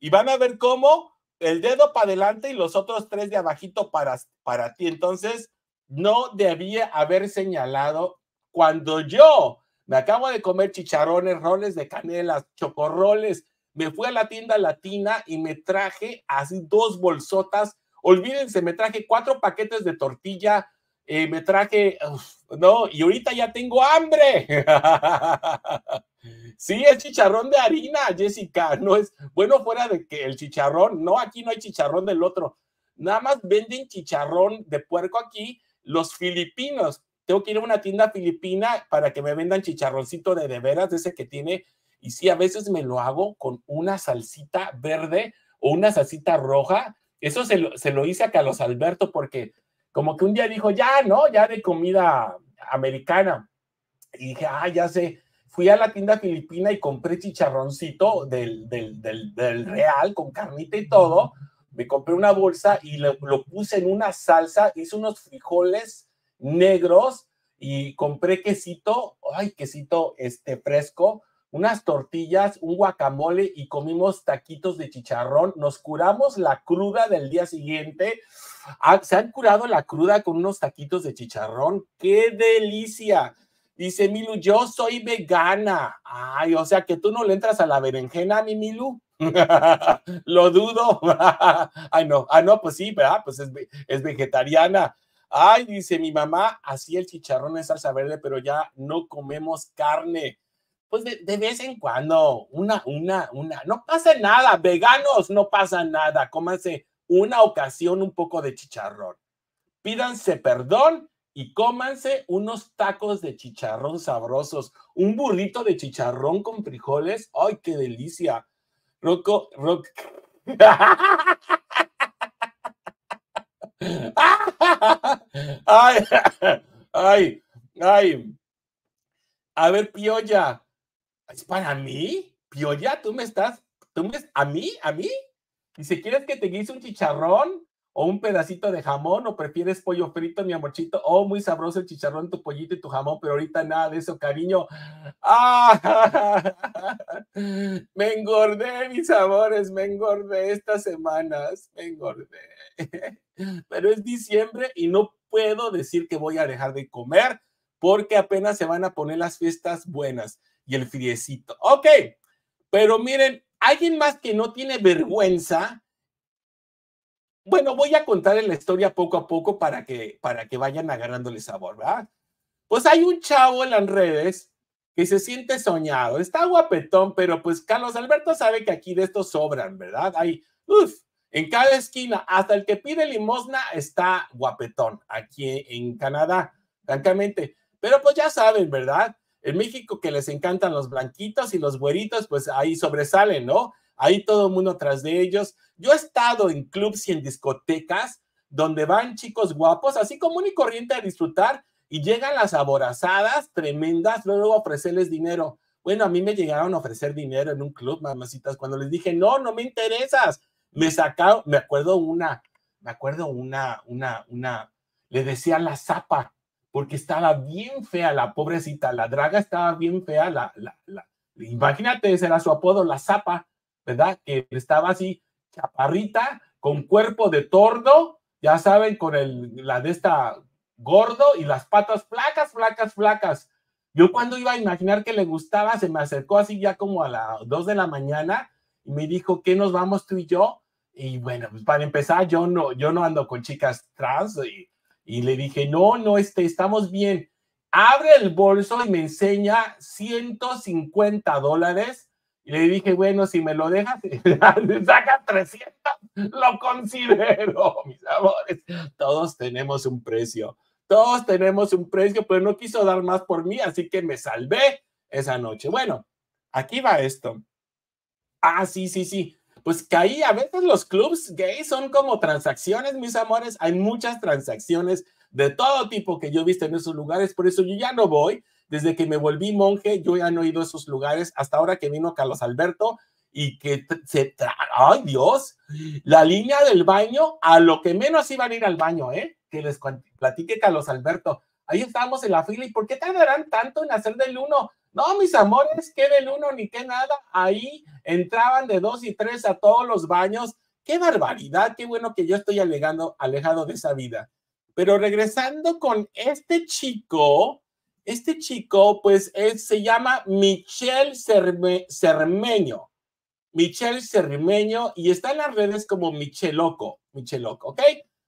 y van a ver cómo el dedo para adelante y los otros tres de abajito para, para ti. Entonces, no debía haber señalado cuando yo me acabo de comer chicharrones, roles de canela, chocorroles, me fui a la tienda latina y me traje así dos bolsotas. Olvídense, me traje cuatro paquetes de tortilla, eh, me traje, no, y ahorita ya tengo hambre. sí, es chicharrón de harina, Jessica, no es, bueno, fuera de que el chicharrón, no, aquí no hay chicharrón del otro. Nada más venden chicharrón de puerco aquí los filipinos. Tengo que ir a una tienda filipina para que me vendan chicharroncito de de veras, ese que tiene. Y sí, a veces me lo hago con una salsita verde o una salsita roja. Eso se lo, se lo hice a Carlos Alberto porque como que un día dijo, ya, ¿no? Ya de comida americana. Y dije, ah, ya sé. Fui a la tienda filipina y compré chicharroncito del, del, del real con carnita y todo me compré una bolsa y lo, puse en una salsa, hice unos frijoles negros y compré quesito, ay, quesito este fresco, unas tortillas, un guacamole y comimos taquitos de chicharrón. Nos curamos la cruda del día siguiente. Ah, se han curado la cruda con unos taquitos de chicharrón. ¡Qué delicia! Dice Milu, yo soy vegana. Ay, o sea que tú no le entras a la berenjena, mi Milu. Lo dudo. Ay, no, ah, no, pues sí, ¿verdad? Pues es, vegetariana. Ay, dice mi mamá, así el chicharrón es salsa verde, pero ya no comemos carne. Pues de, de, vez en cuando, una, una, una. No pasa nada, veganos, no pasa nada. Cómanse una ocasión un poco de chicharrón. Pídanse perdón y cómanse unos tacos de chicharrón sabrosos, un burrito de chicharrón con frijoles. Ay, qué delicia. Rocco, Rock. ay, ay, ay. A ver, Piolla, ¿Es para mí? Piolla, tú me estás, tú me, a mí, a mí. ¿Y si ¿quieres que te guise un chicharrón? o un pedacito de jamón, o prefieres pollo frito, mi amorchito, o oh, muy sabroso el chicharrón, tu pollito y tu jamón, pero ahorita nada de eso, cariño. ¡Ah! Me engordé, mis amores, me engordé estas semanas, me engordé. Pero es diciembre y no puedo decir que voy a dejar de comer porque apenas se van a poner las fiestas buenas y el friecito. Ok, pero miren, alguien más que no tiene vergüenza, bueno, voy a contar la historia poco a poco para que, para que vayan agarrándole sabor, ¿verdad? Pues hay un chavo en las redes que se siente soñado, está guapetón, pero pues Carlos Alberto sabe que aquí de estos sobran, ¿verdad? Hay, uff, en cada esquina, hasta el que pide limosna está guapetón aquí en Canadá, francamente. Pero pues ya saben, ¿verdad? En México que les encantan los blanquitos y los güeritos, pues ahí sobresalen, ¿no? ahí todo el mundo atrás de ellos. Yo he estado en clubs y en discotecas donde van chicos guapos, así común y corriente a disfrutar, y llegan las aborazadas tremendas, luego ofrecerles dinero. Bueno, a mí me llegaron a ofrecer dinero en un club, mamacitas, cuando les dije, no, no me interesas, me sacaron, me acuerdo una, me acuerdo una, una, una, le decía la zapa, porque estaba bien fea la pobrecita, la draga estaba bien fea, la, la, la, imagínate, ese era su apodo, la zapa, ¿verdad? Que estaba así, chaparrita, con cuerpo de tordo, ya saben, con el, la de esta gordo y las patas flacas, flacas, flacas. Yo cuando iba a imaginar que le gustaba, se me acercó así ya como a las 2 de la mañana y me dijo, ¿qué nos vamos tú y yo? Y bueno, pues para empezar, yo no, yo no ando con chicas trans y, y le dije, no, no, este, estamos bien. Abre el bolso y me enseña 150 dólares y le dije, bueno, si me lo dejas, saca 300, lo considero, mis amores. Todos tenemos un precio, todos tenemos un precio, pero no quiso dar más por mí, así que me salvé esa noche. Bueno, aquí va esto. Ah, sí, sí, sí. Pues que ahí a veces los clubs gays son como transacciones, mis amores. Hay muchas transacciones de todo tipo que yo he visto en esos lugares, por eso yo ya no voy desde que me volví monje, yo ya no he ido a esos lugares hasta ahora que vino Carlos Alberto y que se... ¡Ay, Dios! La línea del baño, a lo que menos iban a ir al baño, ¿eh? Que les platique Carlos Alberto. Ahí estábamos en la fila y ¿por qué tardarán tanto en hacer del uno? No, mis amores, que del uno ni qué nada. Ahí entraban de dos y tres a todos los baños. ¡Qué barbaridad! ¡Qué bueno que yo estoy alegando, alejado de esa vida! Pero regresando con este chico, este chico, pues, él se llama Michel Cermeño. Michel Cermeño y está en las redes como Micheloco. Micheloco, ¿ok?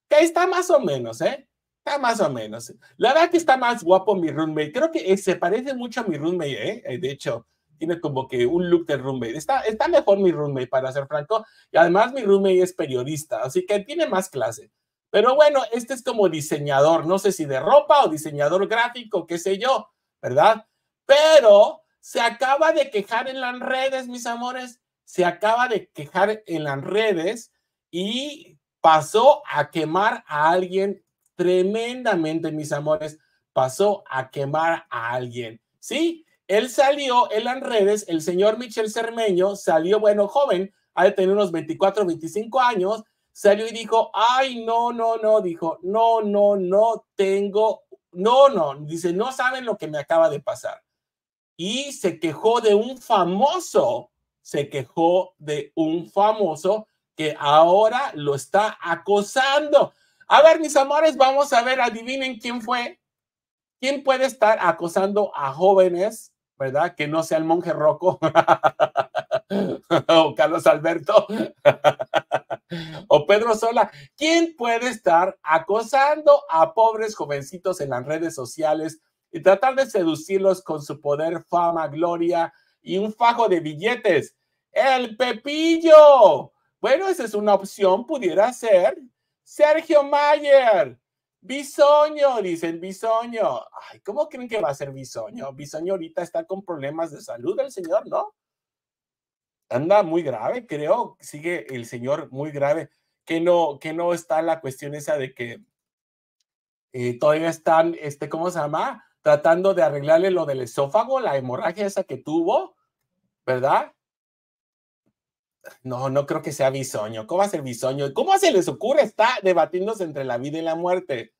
Que está más o menos, ¿eh? Está más o menos. La verdad que está más guapo mi roommate. Creo que eh, se parece mucho a mi roommate, ¿eh? ¿eh? De hecho, tiene como que un look de roommate. Está, está mejor mi roommate, para ser franco. Y además mi roommate es periodista, así que tiene más clase. Pero bueno, este es como diseñador, no sé si de ropa o diseñador gráfico, qué sé yo, ¿verdad? Pero se acaba de quejar en las redes, mis amores, se acaba de quejar en las redes y pasó a quemar a alguien tremendamente, mis amores, pasó a quemar a alguien, ¿sí? Él salió en las redes, el señor Michel Cermeño salió, bueno, joven, ha de tener unos 24, 25 años, salió y dijo, ay, no, no, no, dijo, no, no, no tengo, no, no, dice, no saben lo que me acaba de pasar. Y se quejó de un famoso, se quejó de un famoso que ahora lo está acosando. A ver, mis amores, vamos a ver, adivinen quién fue. ¿Quién puede estar acosando a jóvenes, verdad? Que no sea el monje roco. o Carlos Alberto, o Pedro Sola. ¿Quién puede estar acosando a pobres jovencitos en las redes sociales y tratar de seducirlos con su poder, fama, gloria y un fajo de billetes? El Pepillo. Bueno, esa es una opción, pudiera ser. Sergio Mayer. Bisoño, dicen Bisoño. Ay, ¿cómo creen que va a ser Bisoño? Bisoño ahorita está con problemas de salud el señor, ¿no? anda muy grave, creo, sigue el señor muy grave, que no, que no está la cuestión esa de que eh, todavía están, este, ¿cómo se llama? Tratando de arreglarle lo del esófago, la hemorragia esa que tuvo, ¿verdad? No, no creo que sea bisoño. ¿Cómo va a ser bisoño? ¿Cómo se les ocurre? Está debatiéndose entre la vida y la muerte.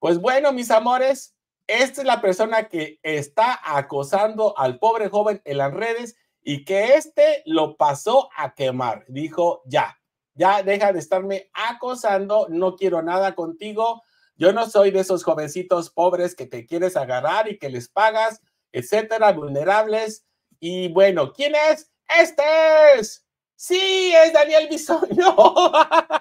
Pues bueno, mis amores, esta es la persona que está acosando al pobre joven en las redes y que este lo pasó a quemar. Dijo, ya, ya deja de estarme acosando, no quiero nada contigo, yo no soy de esos jovencitos pobres que te quieres agarrar y que les pagas, etcétera, vulnerables. Y bueno, ¿quién es? Este es. Sí, es Daniel Bisoño.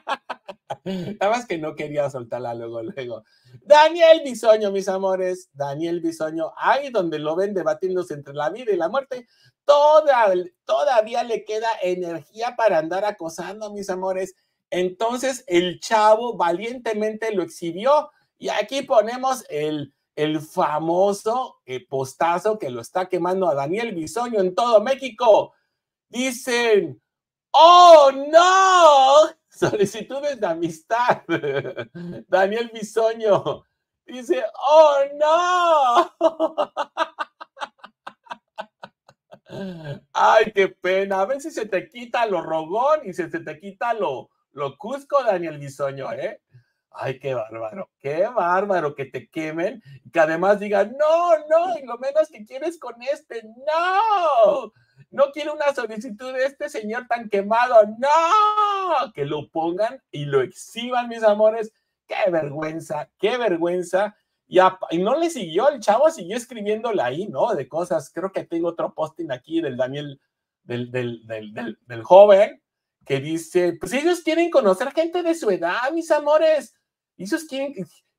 Nada más que no quería soltarla luego, luego. Daniel Bisoño, mis amores. Daniel Bisoño, ahí donde lo ven debatiéndose entre la vida y la muerte, todavía le queda energía para andar acosando, mis amores. Entonces el chavo valientemente lo exhibió y aquí ponemos el, el famoso postazo que lo está quemando a Daniel Bisoño en todo México. Dicen, oh no, Solicitudes de amistad. Daniel Bisoño dice, oh no. Ay, qué pena. A ver si se te quita lo rogón y se, se te quita lo, lo cusco, Daniel Bisoño, ¿eh? Ay, qué bárbaro, qué bárbaro que te quemen, que además digan, no, no, y lo menos que quieres con este, no no quiero una solicitud de este señor tan quemado, no, que lo pongan y lo exhiban, mis amores, qué vergüenza, qué vergüenza. Y, y, no le siguió, el chavo siguió escribiéndole ahí, ¿no? De cosas, creo que tengo otro posting aquí del Daniel, del, joven, que dice, pues ellos quieren conocer gente de su edad, mis amores, ellos quieren,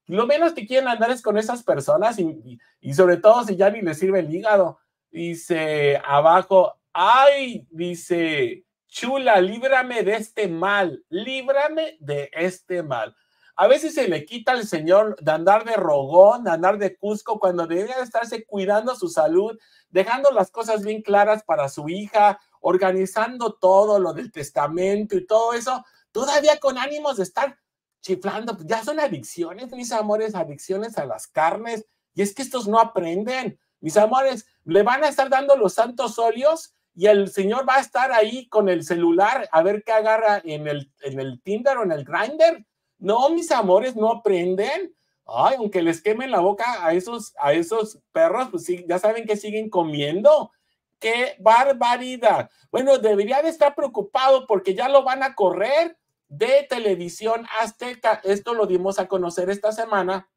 lo menos que quieren andar es con esas personas y, y sobre todo si ya ni les sirve el hígado. Dice abajo, ay, dice, chula, líbrame de este mal, líbrame de este mal. A veces se le quita al Señor de andar de rogón, de andar de Cusco, cuando debería estarse cuidando su salud, dejando las cosas bien claras para su hija, organizando todo lo del testamento y todo eso, todavía con ánimos de estar chiflando. Ya son adicciones, mis amores, adicciones a las carnes. Y es que estos no aprenden. Mis amores, le van a estar dando los santos óleos y el señor va a estar ahí con el celular a ver qué agarra en el, en el Tinder o en el Grinder. No, mis amores, no aprenden. Ay, aunque les quemen la boca a esos, a esos perros, pues ya saben que siguen comiendo. ¡Qué barbaridad! Bueno, debería de estar preocupado porque ya lo van a correr de televisión azteca. Esto lo dimos a conocer esta semana,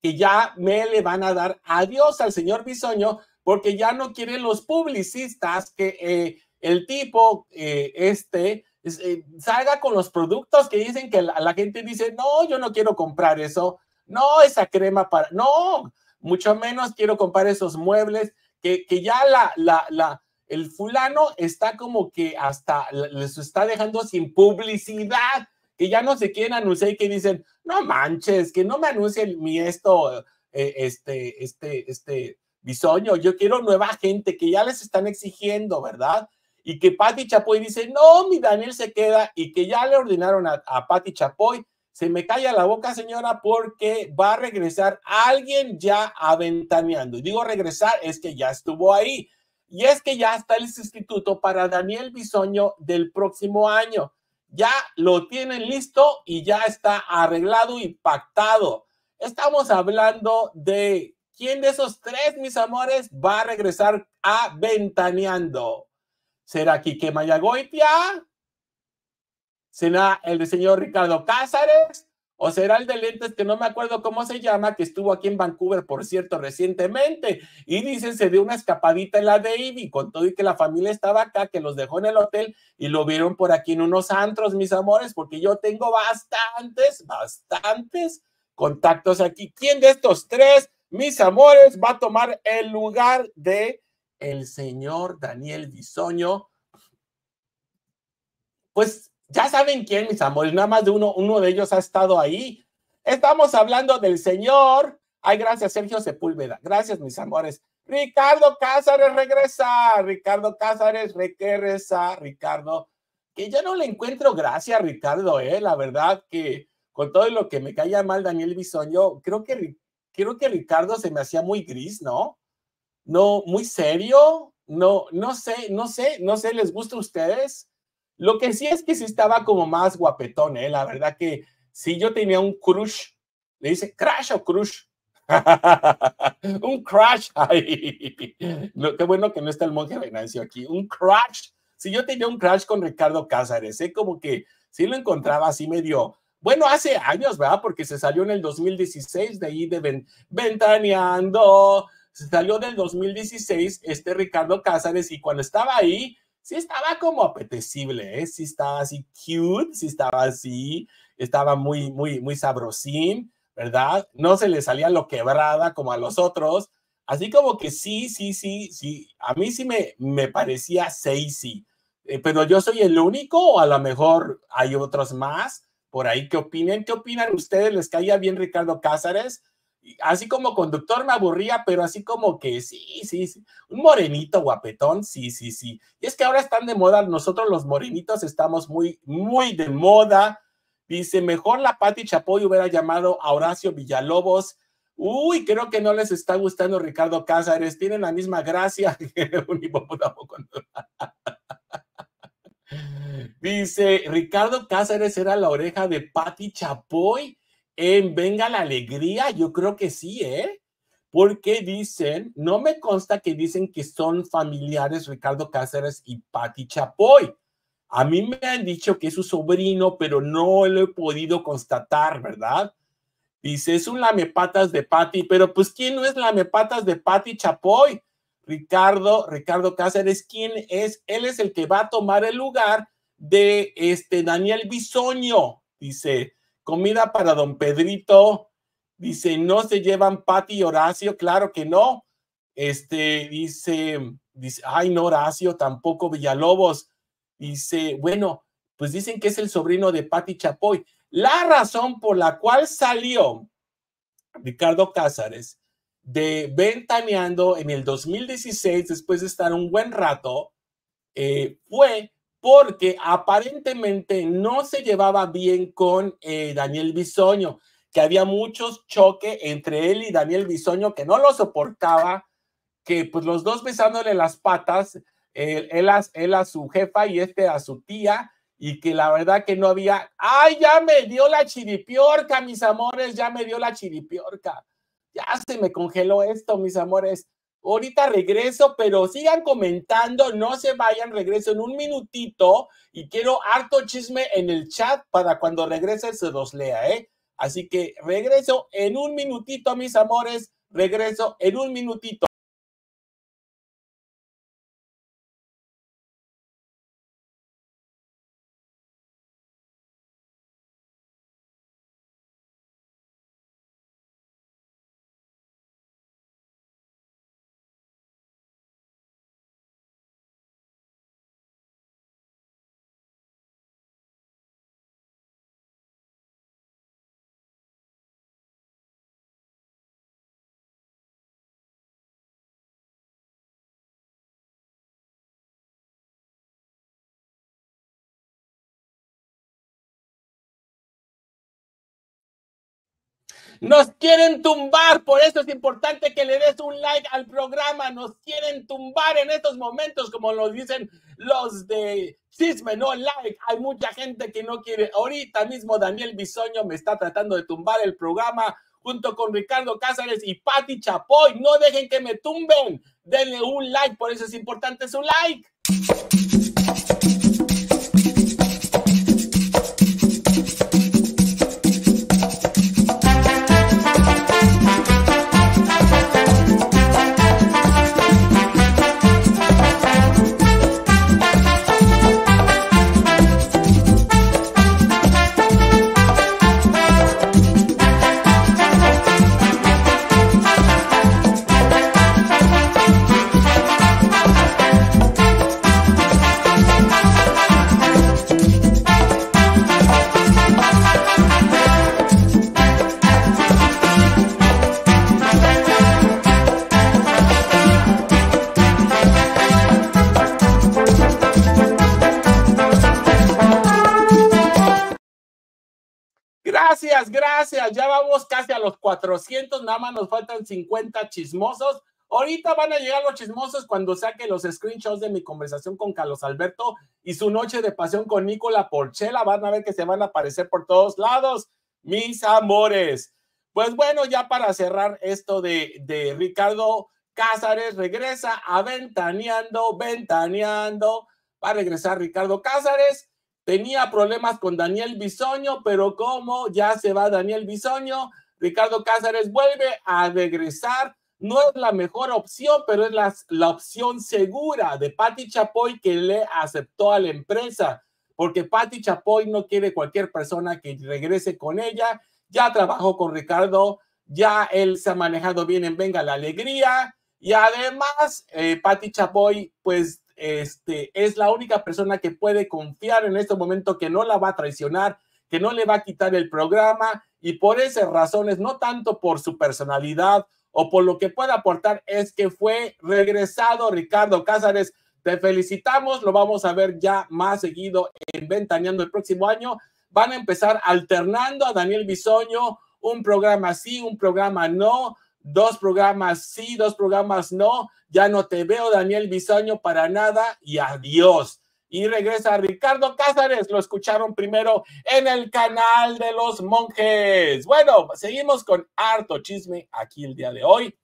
que ya me le van a dar adiós al señor Bisoño porque ya no quieren los publicistas que eh, el tipo eh, este eh, salga con los productos que dicen que la, gente dice, no, yo no quiero comprar eso, no, esa crema para, no, mucho menos quiero comprar esos muebles, que, que ya la, la, la, el fulano está como que hasta les está dejando sin publicidad, que ya no se quieren anunciar y que dicen, no manches, que no me anuncie mi esto, este, este, este, bisoño, yo quiero nueva gente que ya les están exigiendo, ¿verdad? Y que Patti Chapoy dice, no, mi Daniel se queda y que ya le ordenaron a, a Patti Chapoy, se me calla la boca, señora, porque va a regresar alguien ya aventaneando. Y digo regresar, es que ya estuvo ahí. Y es que ya está el sustituto para Daniel Bisoño del próximo año. Ya lo tienen listo y ya está arreglado y pactado. Estamos hablando de ¿Quién de esos tres, mis amores, va a regresar a Ventaneando? ¿Será Quique Mayagoitia? ¿Será el señor Ricardo Cázares? ¿O será el de lentes que no me acuerdo cómo se llama, que estuvo aquí en Vancouver, por cierto, recientemente? Y dicen, se dio una escapadita en la de Ivy, con todo y que la familia estaba acá, que los dejó en el hotel y lo vieron por aquí en unos antros, mis amores, porque yo tengo bastantes, bastantes contactos aquí. ¿Quién de estos tres mis amores, va a tomar el lugar de el señor Daniel Bisoño. Pues ya saben quién, mis amores, nada más de uno, uno de ellos ha estado ahí. Estamos hablando del señor. Ay, gracias, Sergio Sepúlveda. Gracias, mis amores. Ricardo Cázares regresa. Ricardo Cázares regresa. Ricardo, que yo no le encuentro gracia Ricardo, eh. La verdad que con todo lo que me caía mal Daniel Bisoño, creo que creo que Ricardo se me hacía muy gris, ¿no? No, muy serio, no, no sé, no sé, no sé, ¿les gusta a ustedes? Lo que sí es que sí estaba como más guapetón, ¿eh? La verdad que si yo tenía un crush, le dice crash o crush. un crush. qué bueno que no está el monje Venancio aquí. Un crush. Si yo tenía un crush con Ricardo Cázares, ¿eh? Como que si lo encontraba así medio, bueno, hace años, ¿verdad? Porque se salió en el 2016 de ahí de Ventaneando. Se salió del 2016 este Ricardo Cázares y cuando estaba ahí, sí estaba como apetecible, ¿eh? Sí estaba así cute, sí estaba así, estaba muy, muy, muy sabrosín, ¿verdad? No se le salía lo quebrada como a los otros. Así como que sí, sí, sí, sí. A mí sí me, me parecía sexy. Eh, pero yo soy el único o a lo mejor hay otros más por ahí qué opinen. ¿Qué opinan ustedes? ¿Les caía bien Ricardo Cázares? Así como conductor me aburría, pero así como que sí, sí, sí. Un morenito guapetón, sí, sí, sí. Y es que ahora están de moda, nosotros los morenitos estamos muy, muy de moda. Dice, mejor la Patti Chapoy hubiera llamado a Horacio Villalobos. Uy, creo que no les está gustando Ricardo Cázares. Tienen la misma gracia que un Dice, Ricardo Cáceres era la oreja de Patti Chapoy en Venga la Alegría. Yo creo que sí, ¿eh? Porque dicen, no me consta que dicen que son familiares Ricardo Cáceres y Patti Chapoy. A mí me han dicho que es su sobrino, pero no lo he podido constatar, ¿verdad? Dice, es un lamepatas de Patti, pero pues ¿quién no es lamepatas de Patti Chapoy? Ricardo, Ricardo Cáceres, ¿quién es? Él es el que va a tomar el lugar de este Daniel Bisoño, dice, comida para don Pedrito, dice, no se llevan Pati y Horacio, claro que no, este, dice, dice, ay, no Horacio, tampoco Villalobos, dice, bueno, pues dicen que es el sobrino de Pati Chapoy. La razón por la cual salió Ricardo Cáceres de Ventaneando en el 2016, después de estar un buen rato, eh, fue porque aparentemente no se llevaba bien con eh, Daniel Bisoño, que había muchos choques entre él y Daniel Bisoño, que no lo soportaba, que pues los dos besándole las patas, él, a, él a su jefa y este a su tía, y que la verdad que no había, ay, ya me dio la chiripiorca, mis amores, ya me dio la chiripiorca ya se me congeló esto, mis amores. Ahorita regreso, pero sigan comentando, no se vayan, regreso en un minutito y quiero harto chisme en el chat para cuando regrese se los lea, ¿eh? Así que regreso en un minutito, mis amores, regreso en un minutito. Nos quieren tumbar, por eso es importante que le des un like al programa. Nos quieren tumbar en estos momentos, como lo dicen los de Cisme, no like. Hay mucha gente que no quiere. Ahorita mismo Daniel Bisoño me está tratando de tumbar el programa junto con Ricardo Cázares y Patti Chapoy. No dejen que me tumben. Denle un like, por eso es importante su like. Gracias, Ya vamos casi a los 400, nada más nos faltan 50 chismosos. Ahorita van a llegar los chismosos cuando saque los screenshots de mi conversación con Carlos Alberto y su noche de pasión con Nicola Porchela. Van a ver que se van a aparecer por todos lados, mis amores. Pues bueno, ya para cerrar esto de, de Ricardo Cázares, regresa a Ventaneando, Ventaneando. Va a regresar Ricardo Cázares Tenía problemas con Daniel Bisoño, pero como ya se va Daniel Bisoño, Ricardo Cáceres vuelve a regresar. No es la mejor opción, pero es la, la opción segura de Patti Chapoy que le aceptó a la empresa, porque Patti Chapoy no quiere cualquier persona que regrese con ella. Ya trabajó con Ricardo, ya él se ha manejado bien en Venga la Alegría. Y además, eh, Patti Chapoy, pues este, es la única persona que puede confiar en este momento que no la va a traicionar, que no le va a quitar el programa y por esas razones, no tanto por su personalidad o por lo que pueda aportar, es que fue regresado Ricardo Cázares. Te felicitamos, lo vamos a ver ya más seguido en Ventaneando el próximo año. Van a empezar alternando a Daniel Bisoño, un programa sí, un programa no, dos programas sí, dos programas no ya no te veo, Daniel Bizaño, para nada y adiós. Y regresa Ricardo Cázares, lo escucharon primero en el canal de los monjes. Bueno, seguimos con harto chisme aquí el día de hoy.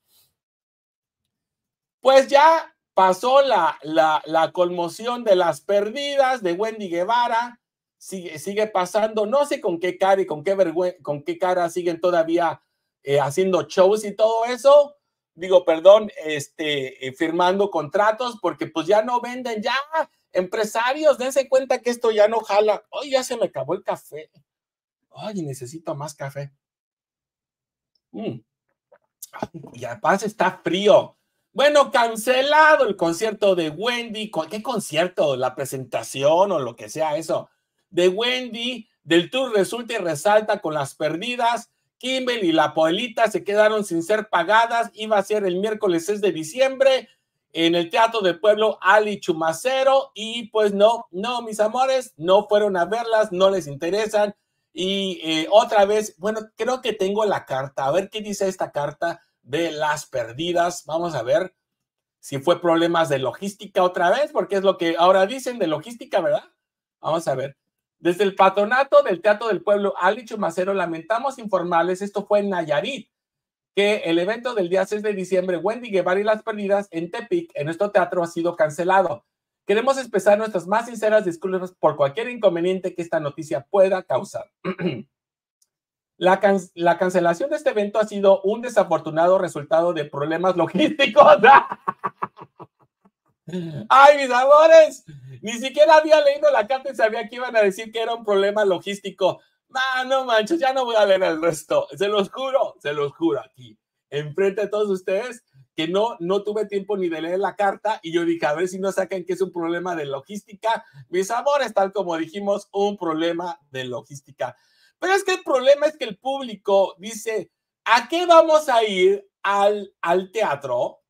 Pues ya pasó la, la, conmoción de las perdidas de Wendy Guevara, sigue, sigue pasando, no sé con qué cara y con qué, vergüenza, con qué cara siguen todavía eh, haciendo shows y todo eso, digo, perdón, este, eh, firmando contratos porque pues ya no venden, ya, empresarios, dense cuenta que esto ya no jala. Ay, ya se me acabó el café. Ay, necesito más café. Mm. y además está frío. Bueno, cancelado el concierto de Wendy. ¿Qué concierto? La presentación o lo que sea eso. De Wendy, del tour resulta y resalta con las perdidas Kimbel y la Poelita se quedaron sin ser pagadas. Iba a ser el miércoles 6 de diciembre en el Teatro del Pueblo Ali Chumacero y pues no, no, mis amores, no fueron a verlas, no les interesan. Y eh, otra vez, bueno, creo que tengo la carta. A ver qué dice esta carta de las perdidas. Vamos a ver si fue problemas de logística otra vez, porque es lo que ahora dicen de logística, ¿verdad? Vamos a ver. Desde el patronato del Teatro del Pueblo, Alicho Macero, lamentamos informales esto fue en Nayarit, que el evento del día 6 de diciembre, Wendy Guevara y las Perdidas en Tepic, en nuestro teatro, ha sido cancelado. Queremos expresar nuestras más sinceras disculpas por cualquier inconveniente que esta noticia pueda causar. La, la, cancelación de este evento ha sido un desafortunado resultado de problemas logísticos. Ay, mis amores, ni siquiera había leído la carta y sabía que iban a decir que era un problema logístico. Ah, no manches, ya no voy a leer el resto. Se los juro, se los juro aquí, enfrente de todos ustedes, que no, no tuve tiempo ni de leer la carta y yo dije, a ver si no sacan que es un problema de logística. Mis amores, tal como dijimos, un problema de logística. Pero es que el problema es que el público dice, ¿a qué vamos a ir al, al teatro?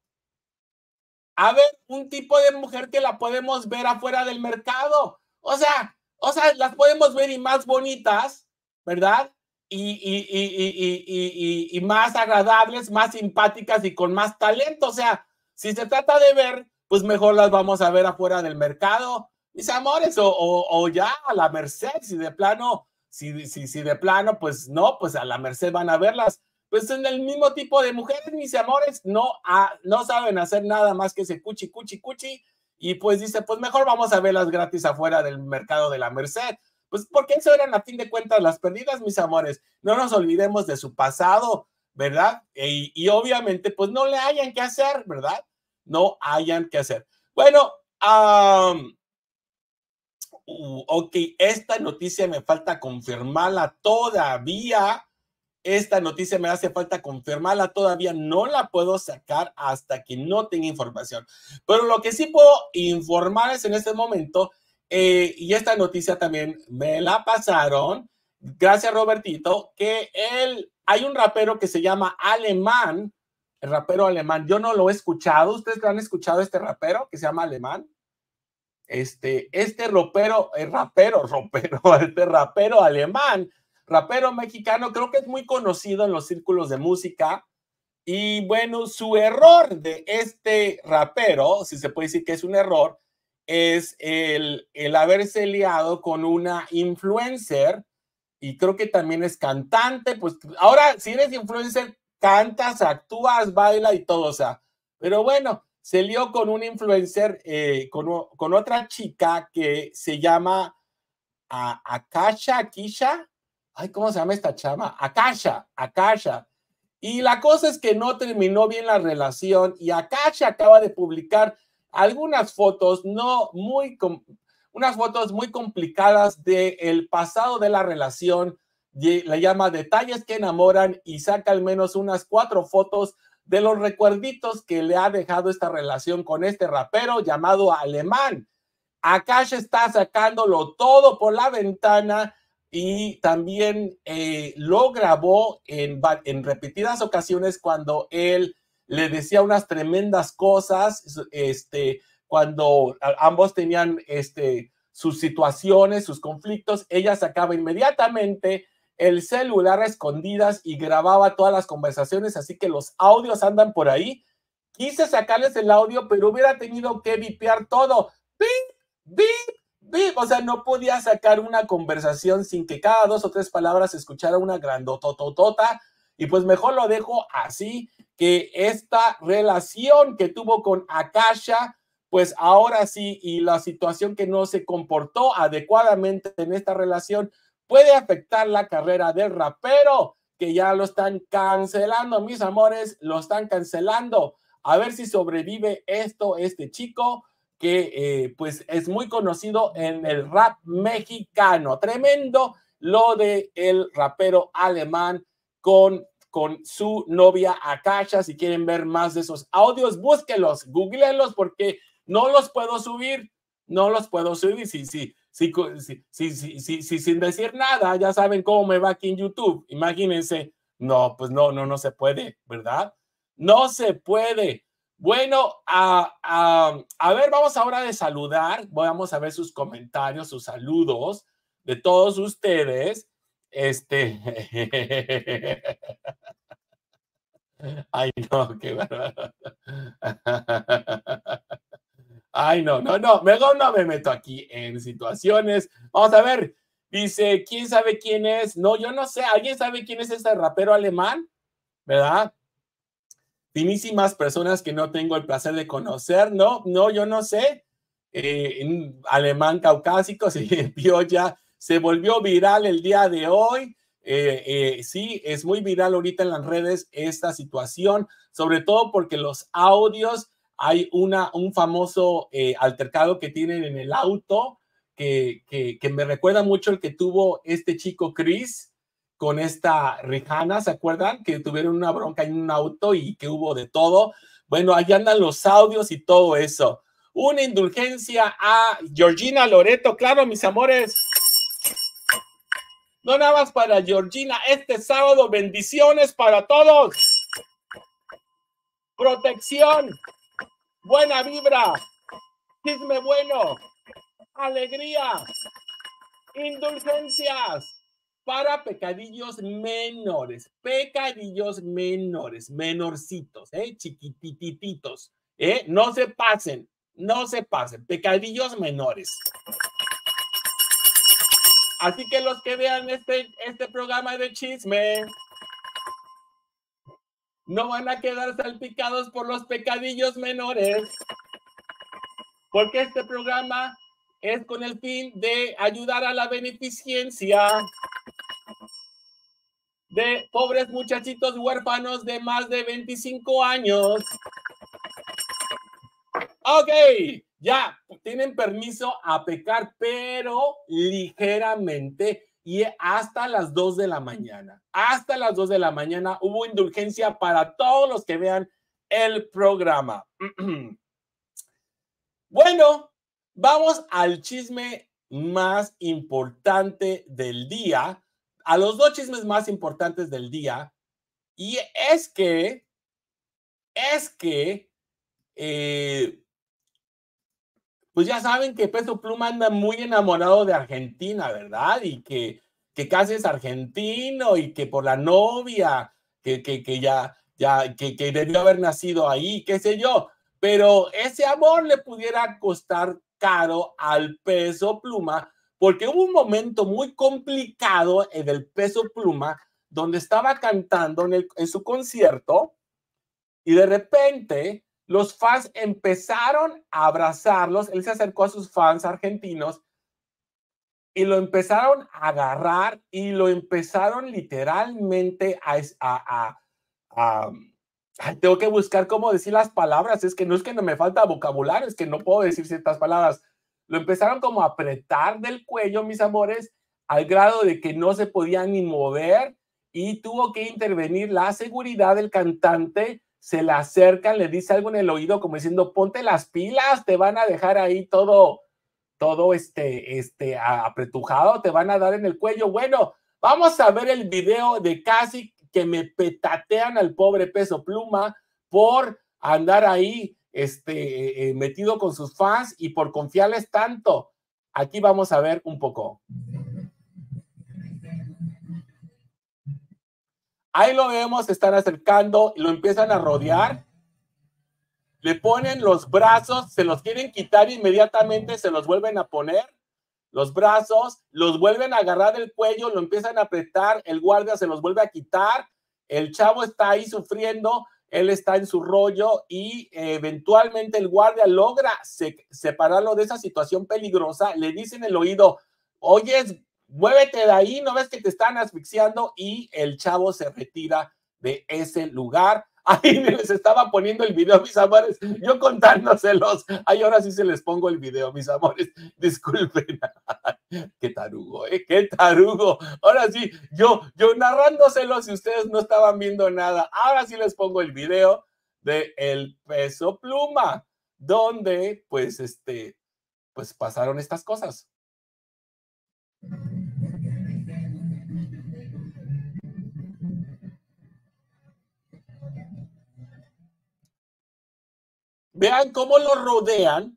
A ver, un tipo de mujer que la podemos ver afuera del mercado. O sea, o sea, las podemos ver y más bonitas, ¿verdad? Y, más agradables, más simpáticas y con más talento. O sea, si se trata de ver, pues mejor las vamos a ver afuera del mercado, mis amores, o, o, ya a la merced, si de plano, si, si, si de plano, pues no, pues a la merced van a verlas pues son el mismo tipo de mujeres, mis amores, no, no saben hacer nada más que ese cuchi, cuchi, cuchi. Y pues dice, pues mejor vamos a verlas gratis afuera del mercado de la Merced. Pues porque eso eran a fin de cuentas las perdidas, mis amores. No nos olvidemos de su pasado, ¿verdad? E, y, obviamente, pues no le hayan que hacer, ¿verdad? No hayan que hacer. Bueno, ok, esta noticia me falta confirmarla todavía esta noticia me hace falta confirmarla, todavía no la puedo sacar hasta que no tenga información. Pero lo que sí puedo informar es en este momento, eh, y esta noticia también me la pasaron, gracias Robertito, que él, hay un rapero que se llama Alemán, el rapero alemán, yo no lo he escuchado, ¿ustedes lo han escuchado este rapero que se llama Alemán? Este, este ropero, el eh, rapero, ropero, este rapero alemán rapero mexicano, creo que es muy conocido en los círculos de música. Y bueno, su error de este rapero, si se puede decir que es un error, es el, el haberse liado con una influencer y creo que también es cantante. Pues ahora, si eres influencer, cantas, actúas, baila y todo, o sea. Pero bueno, se lió con un influencer, eh, con, con, otra chica que se llama a, ah, Akasha, Kisha, ay, ¿cómo se llama esta chama? Akasha, Akasha. Y la cosa es que no terminó bien la relación y Akasha acaba de publicar algunas fotos no muy unas fotos muy complicadas del el pasado de la relación, Le llama detalles que enamoran y saca al menos unas cuatro fotos de los recuerditos que le ha dejado esta relación con este rapero llamado Alemán. Akasha está sacándolo todo por la ventana y también eh, lo grabó en, repetidas ocasiones cuando él le decía unas tremendas cosas, este, cuando ambos tenían este, sus situaciones, sus conflictos, ella sacaba inmediatamente el celular a escondidas y grababa todas las conversaciones, así que los audios andan por ahí. Quise sacarles el audio, pero hubiera tenido que vipear todo o sea, no podía sacar una conversación sin que cada dos o tres palabras escuchara una grandotototota. Y pues mejor lo dejo así, que esta relación que tuvo con Akasha, pues ahora sí, y la situación que no se comportó adecuadamente en esta relación, puede afectar la carrera del rapero, que ya lo están cancelando, mis amores, lo están cancelando. A ver si sobrevive esto, este chico que eh, pues es muy conocido en el rap mexicano. Tremendo lo de el rapero alemán con, con su novia Akasha. Si quieren ver más de esos audios, búsquenlos, googleenlos porque no los puedo subir, no los puedo subir. Sí, sí. Sí, sí, sí, sí, sin decir nada, ya saben cómo me va aquí en YouTube. Imagínense, no, pues no, no, no se puede, ¿verdad? No se puede. Bueno, a, ver, vamos ahora de saludar, vamos a ver sus comentarios, sus saludos de todos ustedes. Este. Ay, no, qué verdad. Ay, no, no, no, mejor no me meto aquí en situaciones. Vamos a ver, dice, ¿quién sabe quién es? No, yo no sé, ¿alguien sabe quién es este rapero alemán? ¿Verdad? finísimas personas que no tengo el placer de conocer. No, no, yo no sé. Eh, alemán caucásico se vio ya, se volvió viral el día de hoy. Eh, eh, sí, es muy viral ahorita en las redes esta situación, sobre todo porque los audios, hay una, un famoso altercado que tienen en el auto que, que, que me recuerda mucho el que tuvo este chico Chris, con esta Rihanna, ¿se acuerdan? Que tuvieron una bronca en un auto y que hubo de todo. Bueno, ahí andan los audios y todo eso. Una indulgencia a Georgina Loreto, claro, mis amores. No nada más para Georgina, este sábado bendiciones para todos. Protección, buena vibra, chisme bueno, alegría, indulgencias para pecadillos menores, pecadillos menores, menorcitos, ¿eh? chiquitititos, ¿eh? no se pasen, no se pasen, pecadillos menores. Así que los que vean este, este programa de chisme, no van a quedar salpicados por los pecadillos menores, porque este programa es con el fin de ayudar a la beneficencia de pobres muchachitos huérfanos de más de 25 años. Ok, ya tienen permiso a pecar, pero ligeramente y hasta las 2 de la mañana. Hasta las 2 de la mañana hubo indulgencia para todos los que vean el programa. bueno, vamos al chisme más importante del día a los dos chismes más importantes del día. Y es que, es que, eh, pues ya saben que Peso Pluma anda muy enamorado de Argentina, ¿verdad? Y que, que casi es argentino y que por la novia, que, que, que ya, ya, que, que debió haber nacido ahí, qué sé yo. Pero ese amor le pudiera costar caro al Peso Pluma porque hubo un momento muy complicado en el peso pluma donde estaba cantando en, en su concierto y de repente los fans empezaron a abrazarlos, él se acercó a sus fans argentinos y lo empezaron a agarrar y lo empezaron literalmente a, a, a, a... tengo que buscar cómo decir las palabras, es que no es que no me falta vocabulario, es que no puedo decir ciertas palabras, lo empezaron como a apretar del cuello, mis amores, al grado de que no se podía ni mover y tuvo que intervenir la seguridad del cantante. Se le acercan, le dice algo en el oído como diciendo, ponte las pilas, te van a dejar ahí todo, todo este, este apretujado, te van a dar en el cuello. Bueno, vamos a ver el video de casi que me petatean al pobre peso pluma por andar ahí este, eh, metido con sus fans y por confiarles tanto. Aquí vamos a ver un poco. Ahí lo vemos, se están acercando, lo empiezan a rodear, le ponen los brazos, se los quieren quitar inmediatamente, se los vuelven a poner, los brazos, los vuelven a agarrar el cuello, lo empiezan a apretar, el guardia se los vuelve a quitar, el chavo está ahí sufriendo, él está en su rollo y eventualmente el guardia logra separarlo de esa situación peligrosa, le dice en el oído, oyes, muévete de ahí, no ves que te están asfixiando y el chavo se retira de ese lugar. Ahí les estaba poniendo el video, mis amores. Yo contándoselos. Ay, ahora sí se les pongo el video, mis amores. Disculpen. Qué tarugo, ¿eh? Qué tarugo. Ahora sí, yo, yo narrándoselos y ustedes no estaban viendo nada. Ahora sí les pongo el video de El Peso Pluma, donde, pues, este, pues pasaron estas cosas. Vean cómo lo rodean,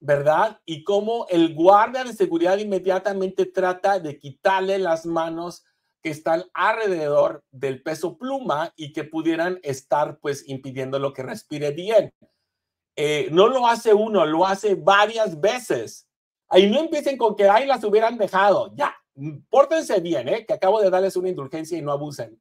¿verdad? Y cómo el guardia de seguridad inmediatamente trata de quitarle las manos que están alrededor del peso pluma y que pudieran estar pues impidiendo lo que respire bien. Eh, no lo hace uno, lo hace varias veces. Ahí no empiecen con que ahí las hubieran dejado. Ya, pórtense bien, ¿eh? que acabo de darles una indulgencia y no abusen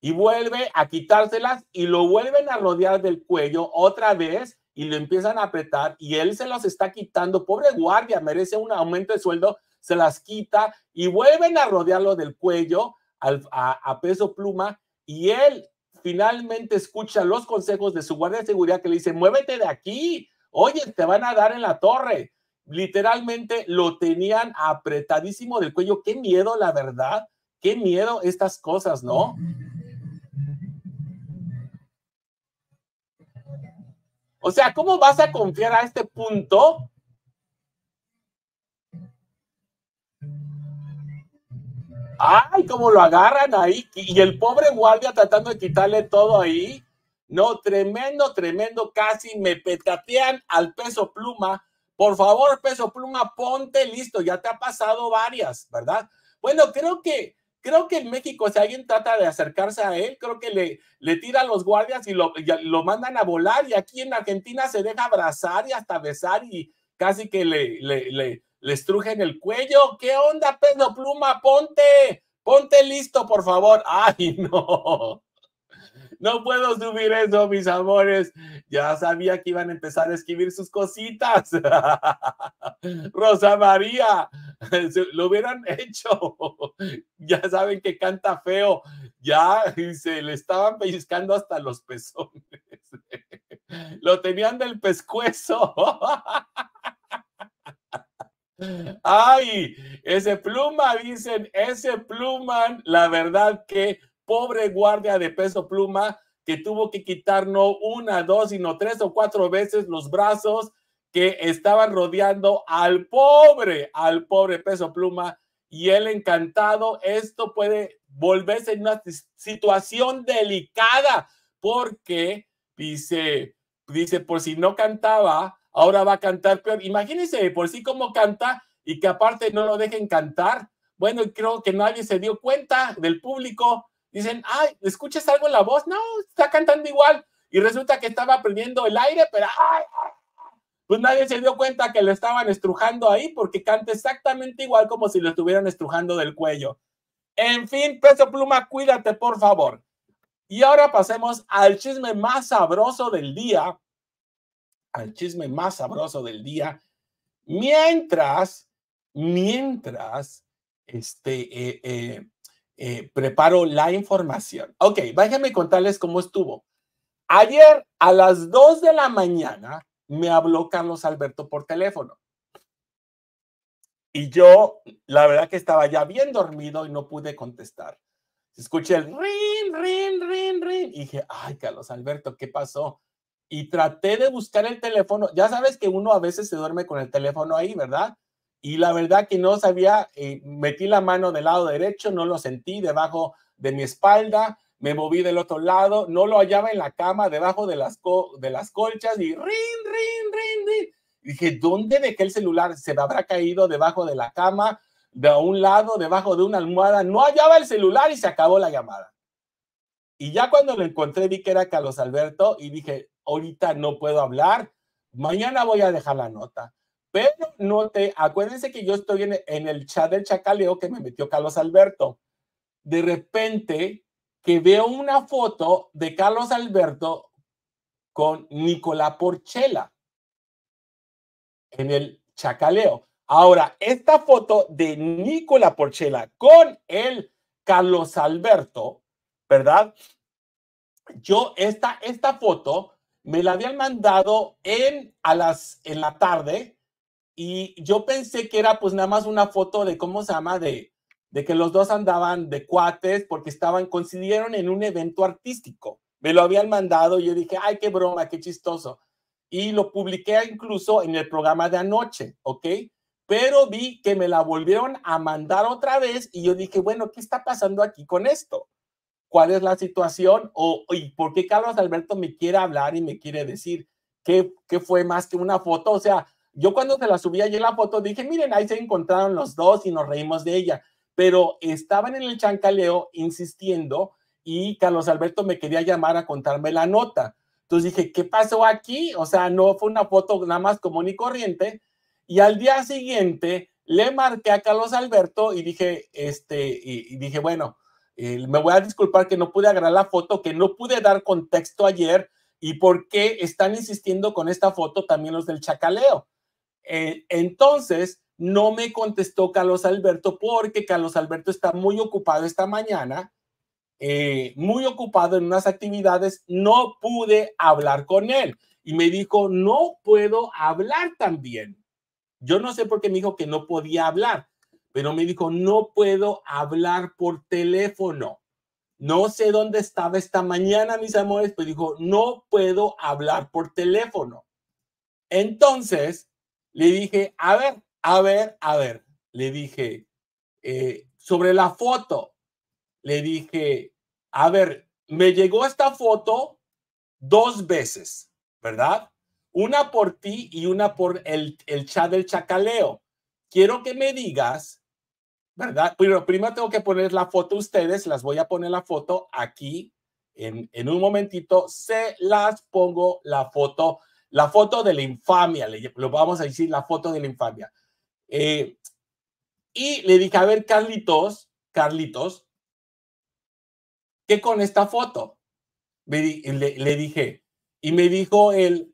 y vuelve a quitárselas y lo vuelven a rodear del cuello otra vez y lo empiezan a apretar y él se las está quitando. Pobre guardia, merece un aumento de sueldo, se las quita y vuelven a rodearlo del cuello a, a peso pluma y él finalmente escucha los consejos de su guardia de seguridad que le dice, muévete de aquí, oye, te van a dar en la torre. Literalmente lo tenían apretadísimo del cuello. Qué miedo, la verdad. Qué miedo estas cosas, ¿no? O sea, ¿cómo vas a confiar a este punto? Ay, cómo lo agarran ahí. Y el pobre guardia tratando de quitarle todo ahí. No, tremendo, tremendo. Casi me petatean al peso pluma. Por favor, peso pluma, ponte listo. Ya te ha pasado varias, ¿verdad? Bueno, creo que Creo que en México, si alguien trata de acercarse a él, creo que le, le tiran los guardias y lo, mandan a volar. Y aquí en Argentina se deja abrazar y hasta besar y casi que le, le, le, le estrujen el cuello. ¿Qué onda, pedo pluma? Ponte, ponte listo, por favor. Ay, no. No puedo subir eso, mis amores. Ya sabía que iban a empezar a escribir sus cositas. Rosa María, lo hubieran hecho. Ya saben que canta feo. Ya se le estaban pellizcando hasta los pezones. Lo tenían del pescuezo. Ay, ese pluma, dicen, ese pluma, la verdad que pobre guardia de peso pluma que tuvo que quitar no una, dos, sino tres o cuatro veces los brazos que estaban rodeando al pobre, al pobre peso pluma. Y él encantado, esto puede volverse en una situación delicada porque dice, dice, por si no cantaba, ahora va a cantar peor. Imagínense, por si como canta y que aparte no lo dejen cantar. Bueno, creo que nadie se dio cuenta del público Dicen, ay, ¿escuchas algo en la voz? No, está cantando igual. Y resulta que estaba perdiendo el aire, pero ay, pues nadie se dio cuenta que le estaban estrujando ahí porque canta exactamente igual como si lo estuvieran estrujando del cuello. En fin, peso pluma, cuídate, por favor. Y ahora pasemos al chisme más sabroso del día. Al chisme más sabroso del día. Mientras, mientras, este, eh, eh, eh, preparo la información. Ok, déjenme contarles cómo estuvo. Ayer a las 2 de la mañana me habló Carlos Alberto por teléfono. Y yo, la verdad que estaba ya bien dormido y no pude contestar. Escuché el rin, rin, rin, rin. Y dije, ay, Carlos Alberto, ¿qué pasó? Y traté de buscar el teléfono. Ya sabes que uno a veces se duerme con el teléfono ahí, ¿verdad? y la verdad que no sabía, eh, metí la mano del lado derecho, no lo sentí debajo de mi espalda, me moví del otro lado, no lo hallaba en la cama, debajo de las, de las colchas y rin, rin, rin, rin. Dije, ¿dónde qué el celular? ¿Se me habrá caído debajo de la cama, de un lado, debajo de una almohada? No hallaba el celular y se acabó la llamada. Y ya cuando lo encontré vi que era Carlos Alberto y dije, ahorita no puedo hablar, mañana voy a dejar la nota. Pero no te, acuérdense que yo estoy en, el chat del chacaleo que me metió Carlos Alberto. De repente que veo una foto de Carlos Alberto con Nicolás Porchela en el chacaleo. Ahora, esta foto de Nicolás Porchela con el Carlos Alberto, ¿verdad? Yo esta, esta foto me la habían mandado en, a las, en la tarde y yo pensé que era pues nada más una foto de, ¿cómo se llama? De, de que los dos andaban de cuates porque estaban, coincidieron en un evento artístico. Me lo habían mandado y yo dije, ay, qué broma, qué chistoso. Y lo publiqué incluso en el programa de anoche, ¿ok? Pero vi que me la volvieron a mandar otra vez y yo dije, bueno, ¿qué está pasando aquí con esto? ¿Cuál es la situación? ¿O y por qué Carlos Alberto me quiere hablar y me quiere decir qué que fue más que una foto? O sea, yo cuando te la subí ayer la foto dije, miren, ahí se encontraron los dos y nos reímos de ella, pero estaban en el chancaleo insistiendo y Carlos Alberto me quería llamar a contarme la nota. Entonces dije, ¿qué pasó aquí? O sea, no fue una foto nada más común y corriente. Y al día siguiente le marqué a Carlos Alberto y dije, este, y, dije, bueno, eh, me voy a disculpar que no pude agarrar la foto, que no pude dar contexto ayer y por qué están insistiendo con esta foto también los del chacaleo entonces, no me contestó Carlos Alberto porque Carlos Alberto está muy ocupado esta mañana, eh, muy ocupado en unas actividades, no pude hablar con él y me dijo, no puedo hablar también. Yo no sé por qué me dijo que no podía hablar, pero me dijo, no puedo hablar por teléfono. No sé dónde estaba esta mañana, mis amores, pero dijo, no puedo hablar por teléfono. Entonces, le dije, a ver, a ver, a ver. Le dije, eh, sobre la foto, le dije, a ver, me llegó esta foto dos veces, ¿verdad? Una por ti y una por el, el chat del chacaleo. Quiero que me digas, ¿verdad? Primero, primero tengo que poner la foto ustedes, las voy a poner la foto aquí en, en, un momentito se las pongo la foto la foto de la infamia, le, lo vamos a decir, la foto de la infamia. Eh, y le dije, a ver, Carlitos, Carlitos, ¿qué con esta foto? le, dije, y me dijo él,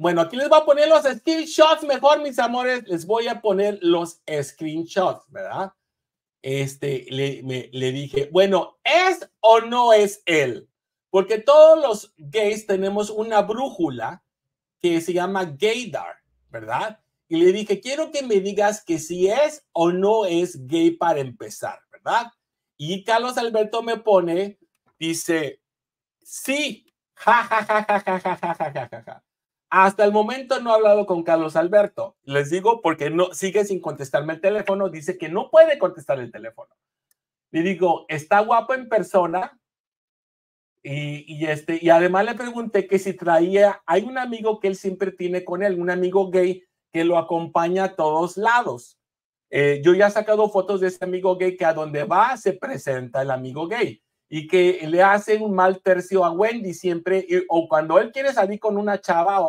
bueno, aquí les voy a poner los screenshots mejor, mis amores, les voy a poner los screenshots, ¿verdad? Este, le, le dije, bueno, ¿es o no es él? Porque todos los gays tenemos una brújula que se llama Gaydar, ¿verdad? Y le dije, quiero que me digas que si es o no es gay para empezar, ¿verdad? Y Carlos Alberto me pone, dice, sí, ja, ja, ja, ja, ja, ja, ja, ja, ja, Hasta el momento no he hablado con Carlos Alberto. Les digo porque no sigue sin contestarme el teléfono. Dice que no puede contestar el teléfono. Le digo, está guapo en persona, y, este, y además le pregunté que si traía, hay un amigo que él siempre tiene con él, un amigo gay que lo acompaña a todos lados. Eh, yo ya he sacado fotos de ese amigo gay que a donde va se presenta el amigo gay y que le hace un mal tercio a Wendy siempre, o cuando él quiere salir con una chava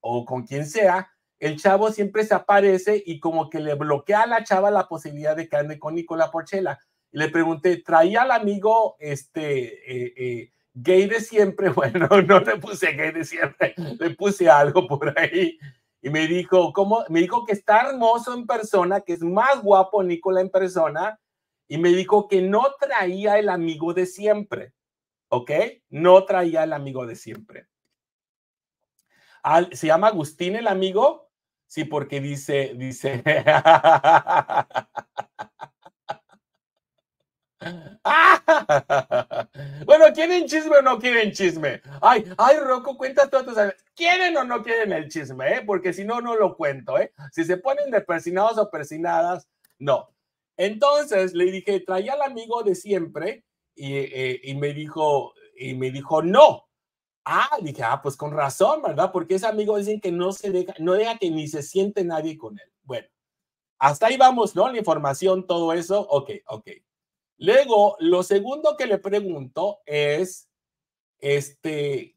o, con quien sea, el chavo siempre se aparece y como que le bloquea a la chava la posibilidad de que ande con Nicola Porchela. Y le pregunté, ¿traía al amigo este, eh, eh, gay de siempre, bueno, no le puse gay de siempre, le puse algo por ahí. Y me dijo, ¿cómo? Me dijo que está hermoso en persona, que es más guapo Nicola en persona. Y me dijo que no traía el amigo de siempre. ¿Ok? No traía el amigo de siempre. Al, ¿Se llama Agustín el amigo? Sí, porque dice, dice. bueno, ¿quieren chisme o no quieren chisme? Ay, ay, Rocco, cuenta ¿Quieren o no quieren el chisme? Eh? Porque si no, no lo cuento, ¿eh? Si se ponen de o persinadas, no. Entonces le dije, traía al amigo de siempre eh, y, me dijo, y me dijo, no. Ah, dije, ah, pues con razón, ¿verdad? Porque ese amigo dicen que no se deja, no deja que ni se siente nadie con él. Bueno, hasta ahí vamos, ¿no? La información, todo eso, ok, ok. Luego, lo segundo que le pregunto es, este,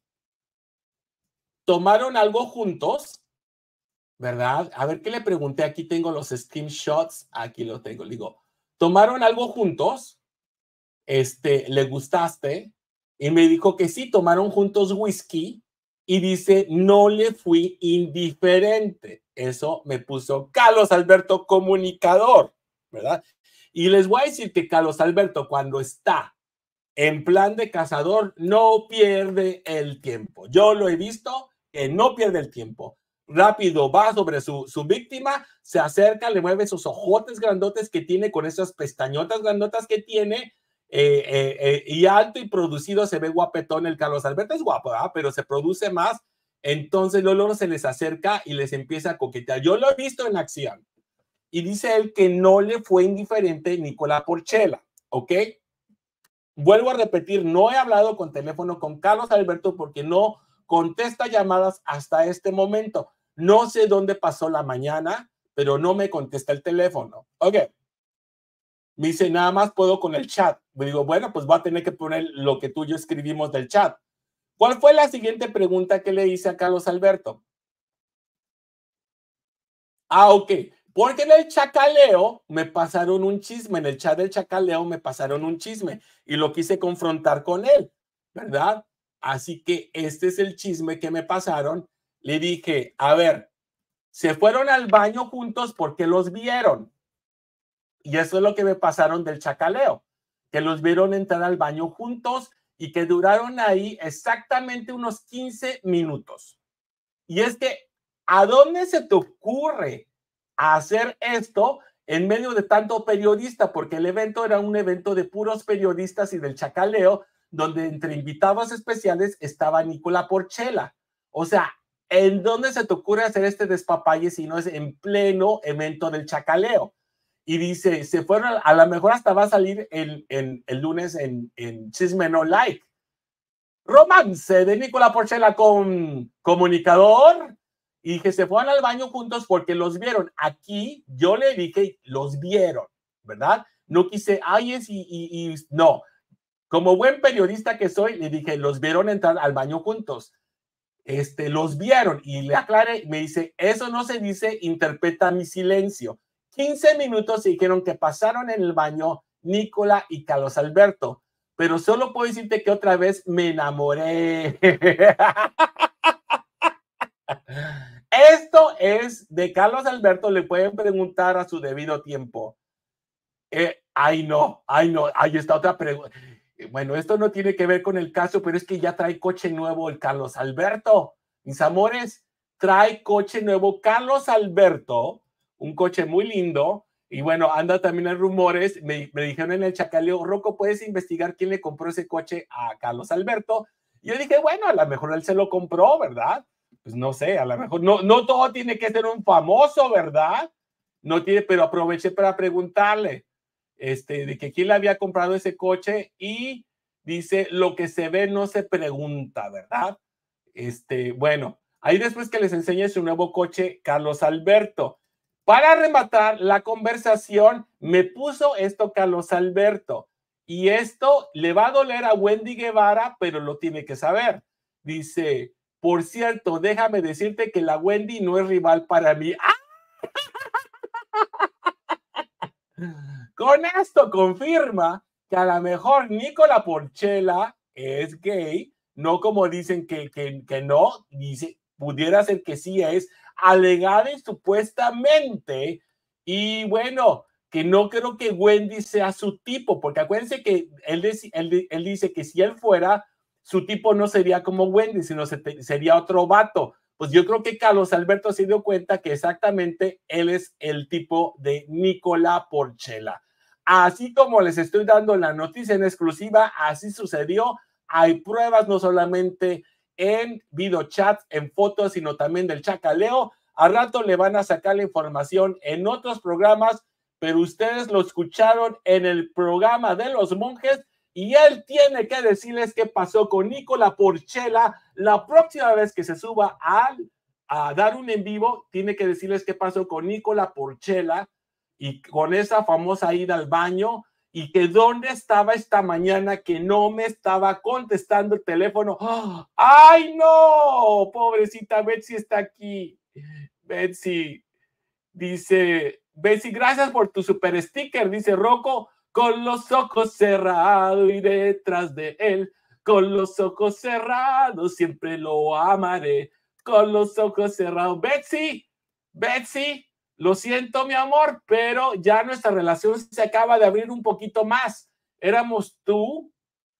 ¿tomaron algo juntos? ¿Verdad? A ver qué le pregunté. Aquí tengo los screenshots. Aquí lo tengo. digo, ¿tomaron algo juntos? Este, ¿le gustaste? Y me dijo que sí, tomaron juntos whisky. Y dice, no le fui indiferente. Eso me puso Carlos Alberto Comunicador, ¿verdad? Y les voy a decir que Carlos Alberto, cuando está en plan de cazador, no pierde el tiempo. Yo lo he visto que no pierde el tiempo. Rápido va sobre su, víctima, se acerca, le mueve sus ojotes grandotes que tiene con esas pestañotas grandotas que tiene. Eh, eh, eh, y alto y producido se ve guapetón el Carlos Alberto, es guapo, pero se produce más entonces Lolo se les acerca y les empieza a coquetear. Yo lo he visto en acción. Y dice él que no le fue indiferente Nicolás Porchela, ¿ok? Vuelvo a repetir, no he hablado con teléfono con Carlos Alberto porque no contesta llamadas hasta este momento. No sé dónde pasó la mañana, pero no me contesta el teléfono. Ok. Me dice, nada más puedo con el chat. Me digo, bueno, pues va a tener que poner lo que tú y yo escribimos del chat. ¿Cuál fue la siguiente pregunta que le hice a Carlos Alberto? Ah, ok. Porque en el chacaleo me pasaron un chisme, en el chat del chacaleo me pasaron un chisme y lo quise confrontar con él, ¿verdad? Así que este es el chisme que me pasaron. Le dije, a ver, se fueron al baño juntos porque los vieron. Y eso es lo que me pasaron del chacaleo, que los vieron entrar al baño juntos y que duraron ahí exactamente unos 15 minutos. Y es que, ¿a dónde se te ocurre hacer esto en medio de tanto periodista, porque el evento era un evento de puros periodistas y del chacaleo, donde entre invitados especiales estaba Nicola Porchela. O sea, ¿en dónde se te ocurre hacer este despapalle si no es en pleno evento del chacaleo? Y dice, se fueron, a lo mejor hasta va a salir el, el, lunes en, en Chisme No Like. Romance de Nicola Porchela con comunicador y que se fueron al baño juntos porque los vieron. Aquí yo le dije, los vieron, ¿verdad? No quise, ay, es y, no. Como buen periodista que soy, le dije, los vieron entrar al baño juntos. Este, los vieron y le aclaré, me dice, eso no se dice, interpreta mi silencio. 15 minutos dijeron que pasaron en el baño Nicola y Carlos Alberto, pero solo puedo decirte que otra vez me enamoré. Esto es de Carlos Alberto, le pueden preguntar a su debido tiempo. Eh, ay, no, ay, no, ahí está otra pregunta. Bueno, esto no tiene que ver con el caso, pero es que ya trae coche nuevo el Carlos Alberto. Mis amores, trae coche nuevo Carlos Alberto, un coche muy lindo. Y bueno, anda también en rumores. Me, dijeron en el chacaleo, Rocco, ¿puedes investigar quién le compró ese coche a Carlos Alberto? Y yo dije, bueno, a lo mejor él se lo compró, ¿verdad? pues no sé, a lo mejor no, no todo tiene que ser un famoso, ¿verdad? No tiene, pero aproveché para preguntarle, este, de que quién le había comprado ese coche y dice, lo que se ve no se pregunta, ¿verdad? Este, bueno, ahí después que les enseñe su nuevo coche, Carlos Alberto. Para rematar la conversación, me puso esto Carlos Alberto. Y esto le va a doler a Wendy Guevara, pero lo tiene que saber. Dice, por cierto, déjame decirte que la Wendy no es rival para mí. ¡Ah! Con esto confirma que a lo mejor Nicola Porchela es gay, no como dicen que, que, que no, dice, pudiera ser que sí es, alegada y supuestamente, y bueno, que no creo que Wendy sea su tipo, porque acuérdense que él, él, él dice que si él fuera, su tipo no sería como Wendy, sino sería otro vato. Pues yo creo que Carlos Alberto se dio cuenta que exactamente él es el tipo de Nicolás Porchela. Así como les estoy dando la noticia en exclusiva, así sucedió. Hay pruebas no solamente en video videochats, en fotos, sino también del chacaleo. A rato le van a sacar la información en otros programas, pero ustedes lo escucharon en el programa de los monjes y él tiene que decirles qué pasó con Nicola Porchela la próxima vez que se suba al, a dar un en vivo, tiene que decirles qué pasó con Nicola Porchela y con esa famosa ida al baño y que dónde estaba esta mañana que no me estaba contestando el teléfono. ¡Ah! ¡Ay, no! Pobrecita Betsy está aquí. Betsy dice, Betsy, gracias por tu super sticker, dice Rocco con los ojos cerrados y detrás de él, con los ojos cerrados siempre lo amaré, con los ojos cerrados. Betsy, Betsy, lo siento mi amor, pero ya nuestra relación se acaba de abrir un poquito más. Éramos tú,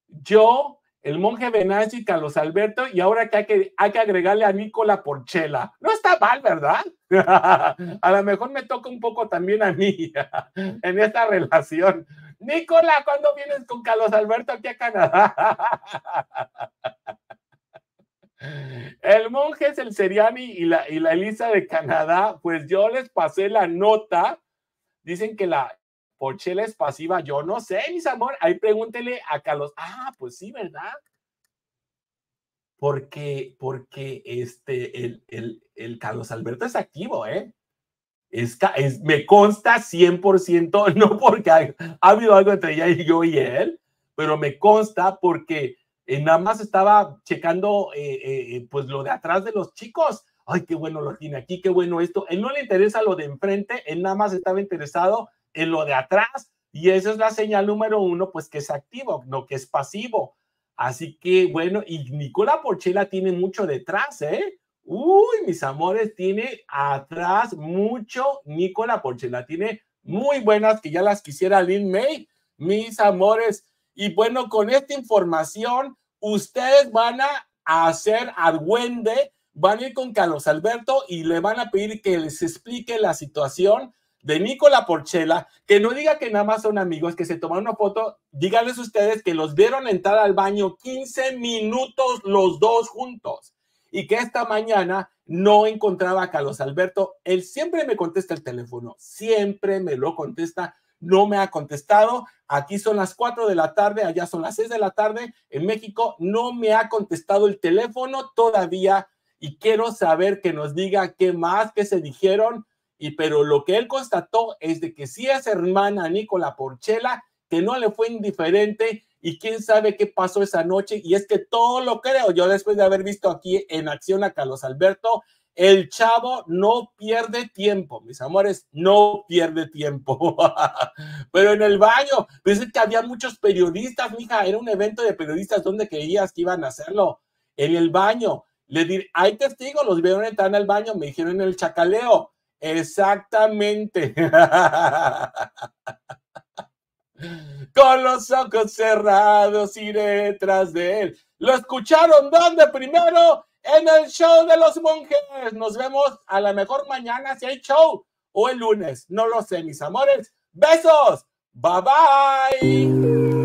yo, el monje Benazzi y Carlos Alberto, y ahora que que, hay que agregarle a Nicola Porchela. No está mal, ¿verdad? a lo mejor me toca un poco también a mí en esta relación, Nicola, ¿cuándo vienes con Carlos Alberto aquí a Canadá? El monje es el Seriani y la, y la Elisa de Canadá. Pues yo les pasé la nota. Dicen que la Porchela es pasiva. Yo no sé, mis amor. Ahí pregúntele a Carlos. Ah, pues sí, ¿verdad? Porque, porque este, el, el, el Carlos Alberto es activo, ¿eh? Es, me consta 100%, no porque ha, habido algo entre ella y yo y él, pero me consta porque eh, nada más estaba checando eh, eh, pues lo de atrás de los chicos. Ay, qué bueno lo tiene aquí, qué bueno esto. Él no le interesa lo de enfrente, él nada más estaba interesado en lo de atrás y esa es la señal número uno, pues que es activo, no que es pasivo. Así que bueno, y Nicola Porchela tiene mucho detrás, ¿eh? uy, mis amores, tiene atrás mucho Nicola Porchela. Tiene muy buenas que ya las quisiera Lin May, mis amores. Y bueno, con esta información, ustedes van a hacer argüende, van a ir con Carlos Alberto y le van a pedir que les explique la situación de Nicola Porchela, que no diga que nada más son amigos, que se tomaron una foto, díganles ustedes que los vieron entrar al baño 15 minutos los dos juntos y que esta mañana no encontraba a Carlos Alberto. Él siempre me contesta el teléfono, siempre me lo contesta. No me ha contestado. Aquí son las 4 de la tarde, allá son las 6 de la tarde. En México no me ha contestado el teléfono todavía y quiero saber que nos diga qué más que se dijeron. Y pero lo que él constató es de que sí es hermana Nicola Porchela, que no le fue indiferente y quién sabe qué pasó esa noche. Y es que todo lo creo. Yo después de haber visto aquí en acción a Carlos Alberto, el chavo no pierde tiempo, mis amores, no pierde tiempo. Pero en el baño, dicen pues que había muchos periodistas, mija, era un evento de periodistas donde creías que iban a hacerlo. En el baño, le di, hay testigos, los vieron entrar en el baño, me dijeron en el chacaleo. Exactamente. Con los ojos cerrados y detrás de él. ¿Lo escucharon dónde primero? En el show de los monjes. Nos vemos a la mejor mañana si hay show o el lunes. No lo sé, mis amores. Besos. Bye bye.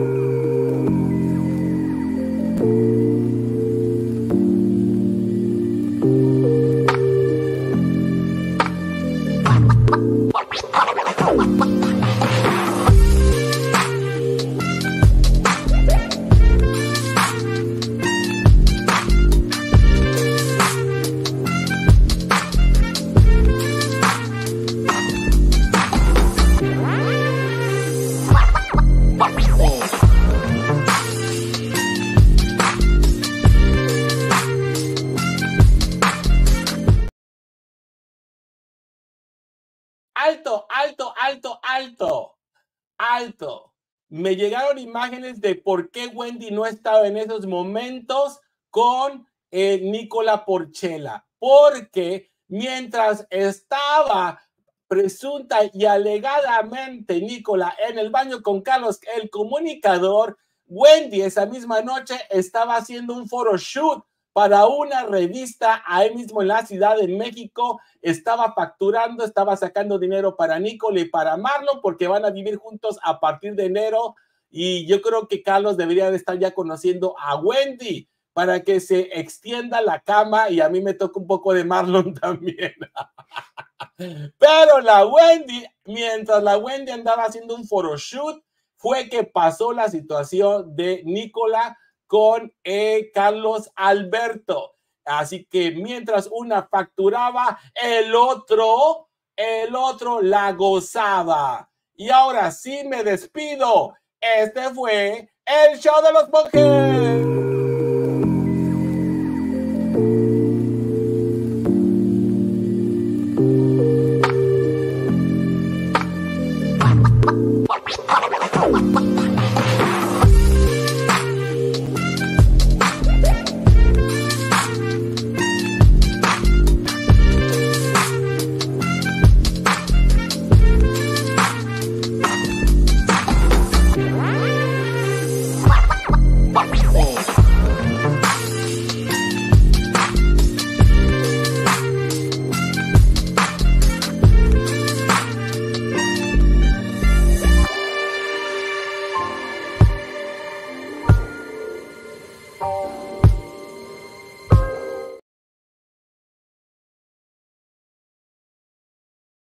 me llegaron imágenes de por qué Wendy no estaba en esos momentos con eh, Nicola Porchela, porque mientras estaba presunta y alegadamente Nicola en el baño con Carlos, el comunicador, Wendy esa misma noche estaba haciendo un photoshoot para una revista ahí mismo en la Ciudad de México. Estaba facturando, estaba sacando dinero para Nicole y para Marlon porque van a vivir juntos a partir de enero. Y yo creo que Carlos debería de estar ya conociendo a Wendy para que se extienda la cama y a mí me toca un poco de Marlon también. Pero la Wendy, mientras la Wendy andaba haciendo un photoshoot, fue que pasó la situación de Nicola con eh, Carlos Alberto. Así que mientras una facturaba, el otro, el otro la gozaba. Y ahora sí me despido. Este fue el show de los monjes.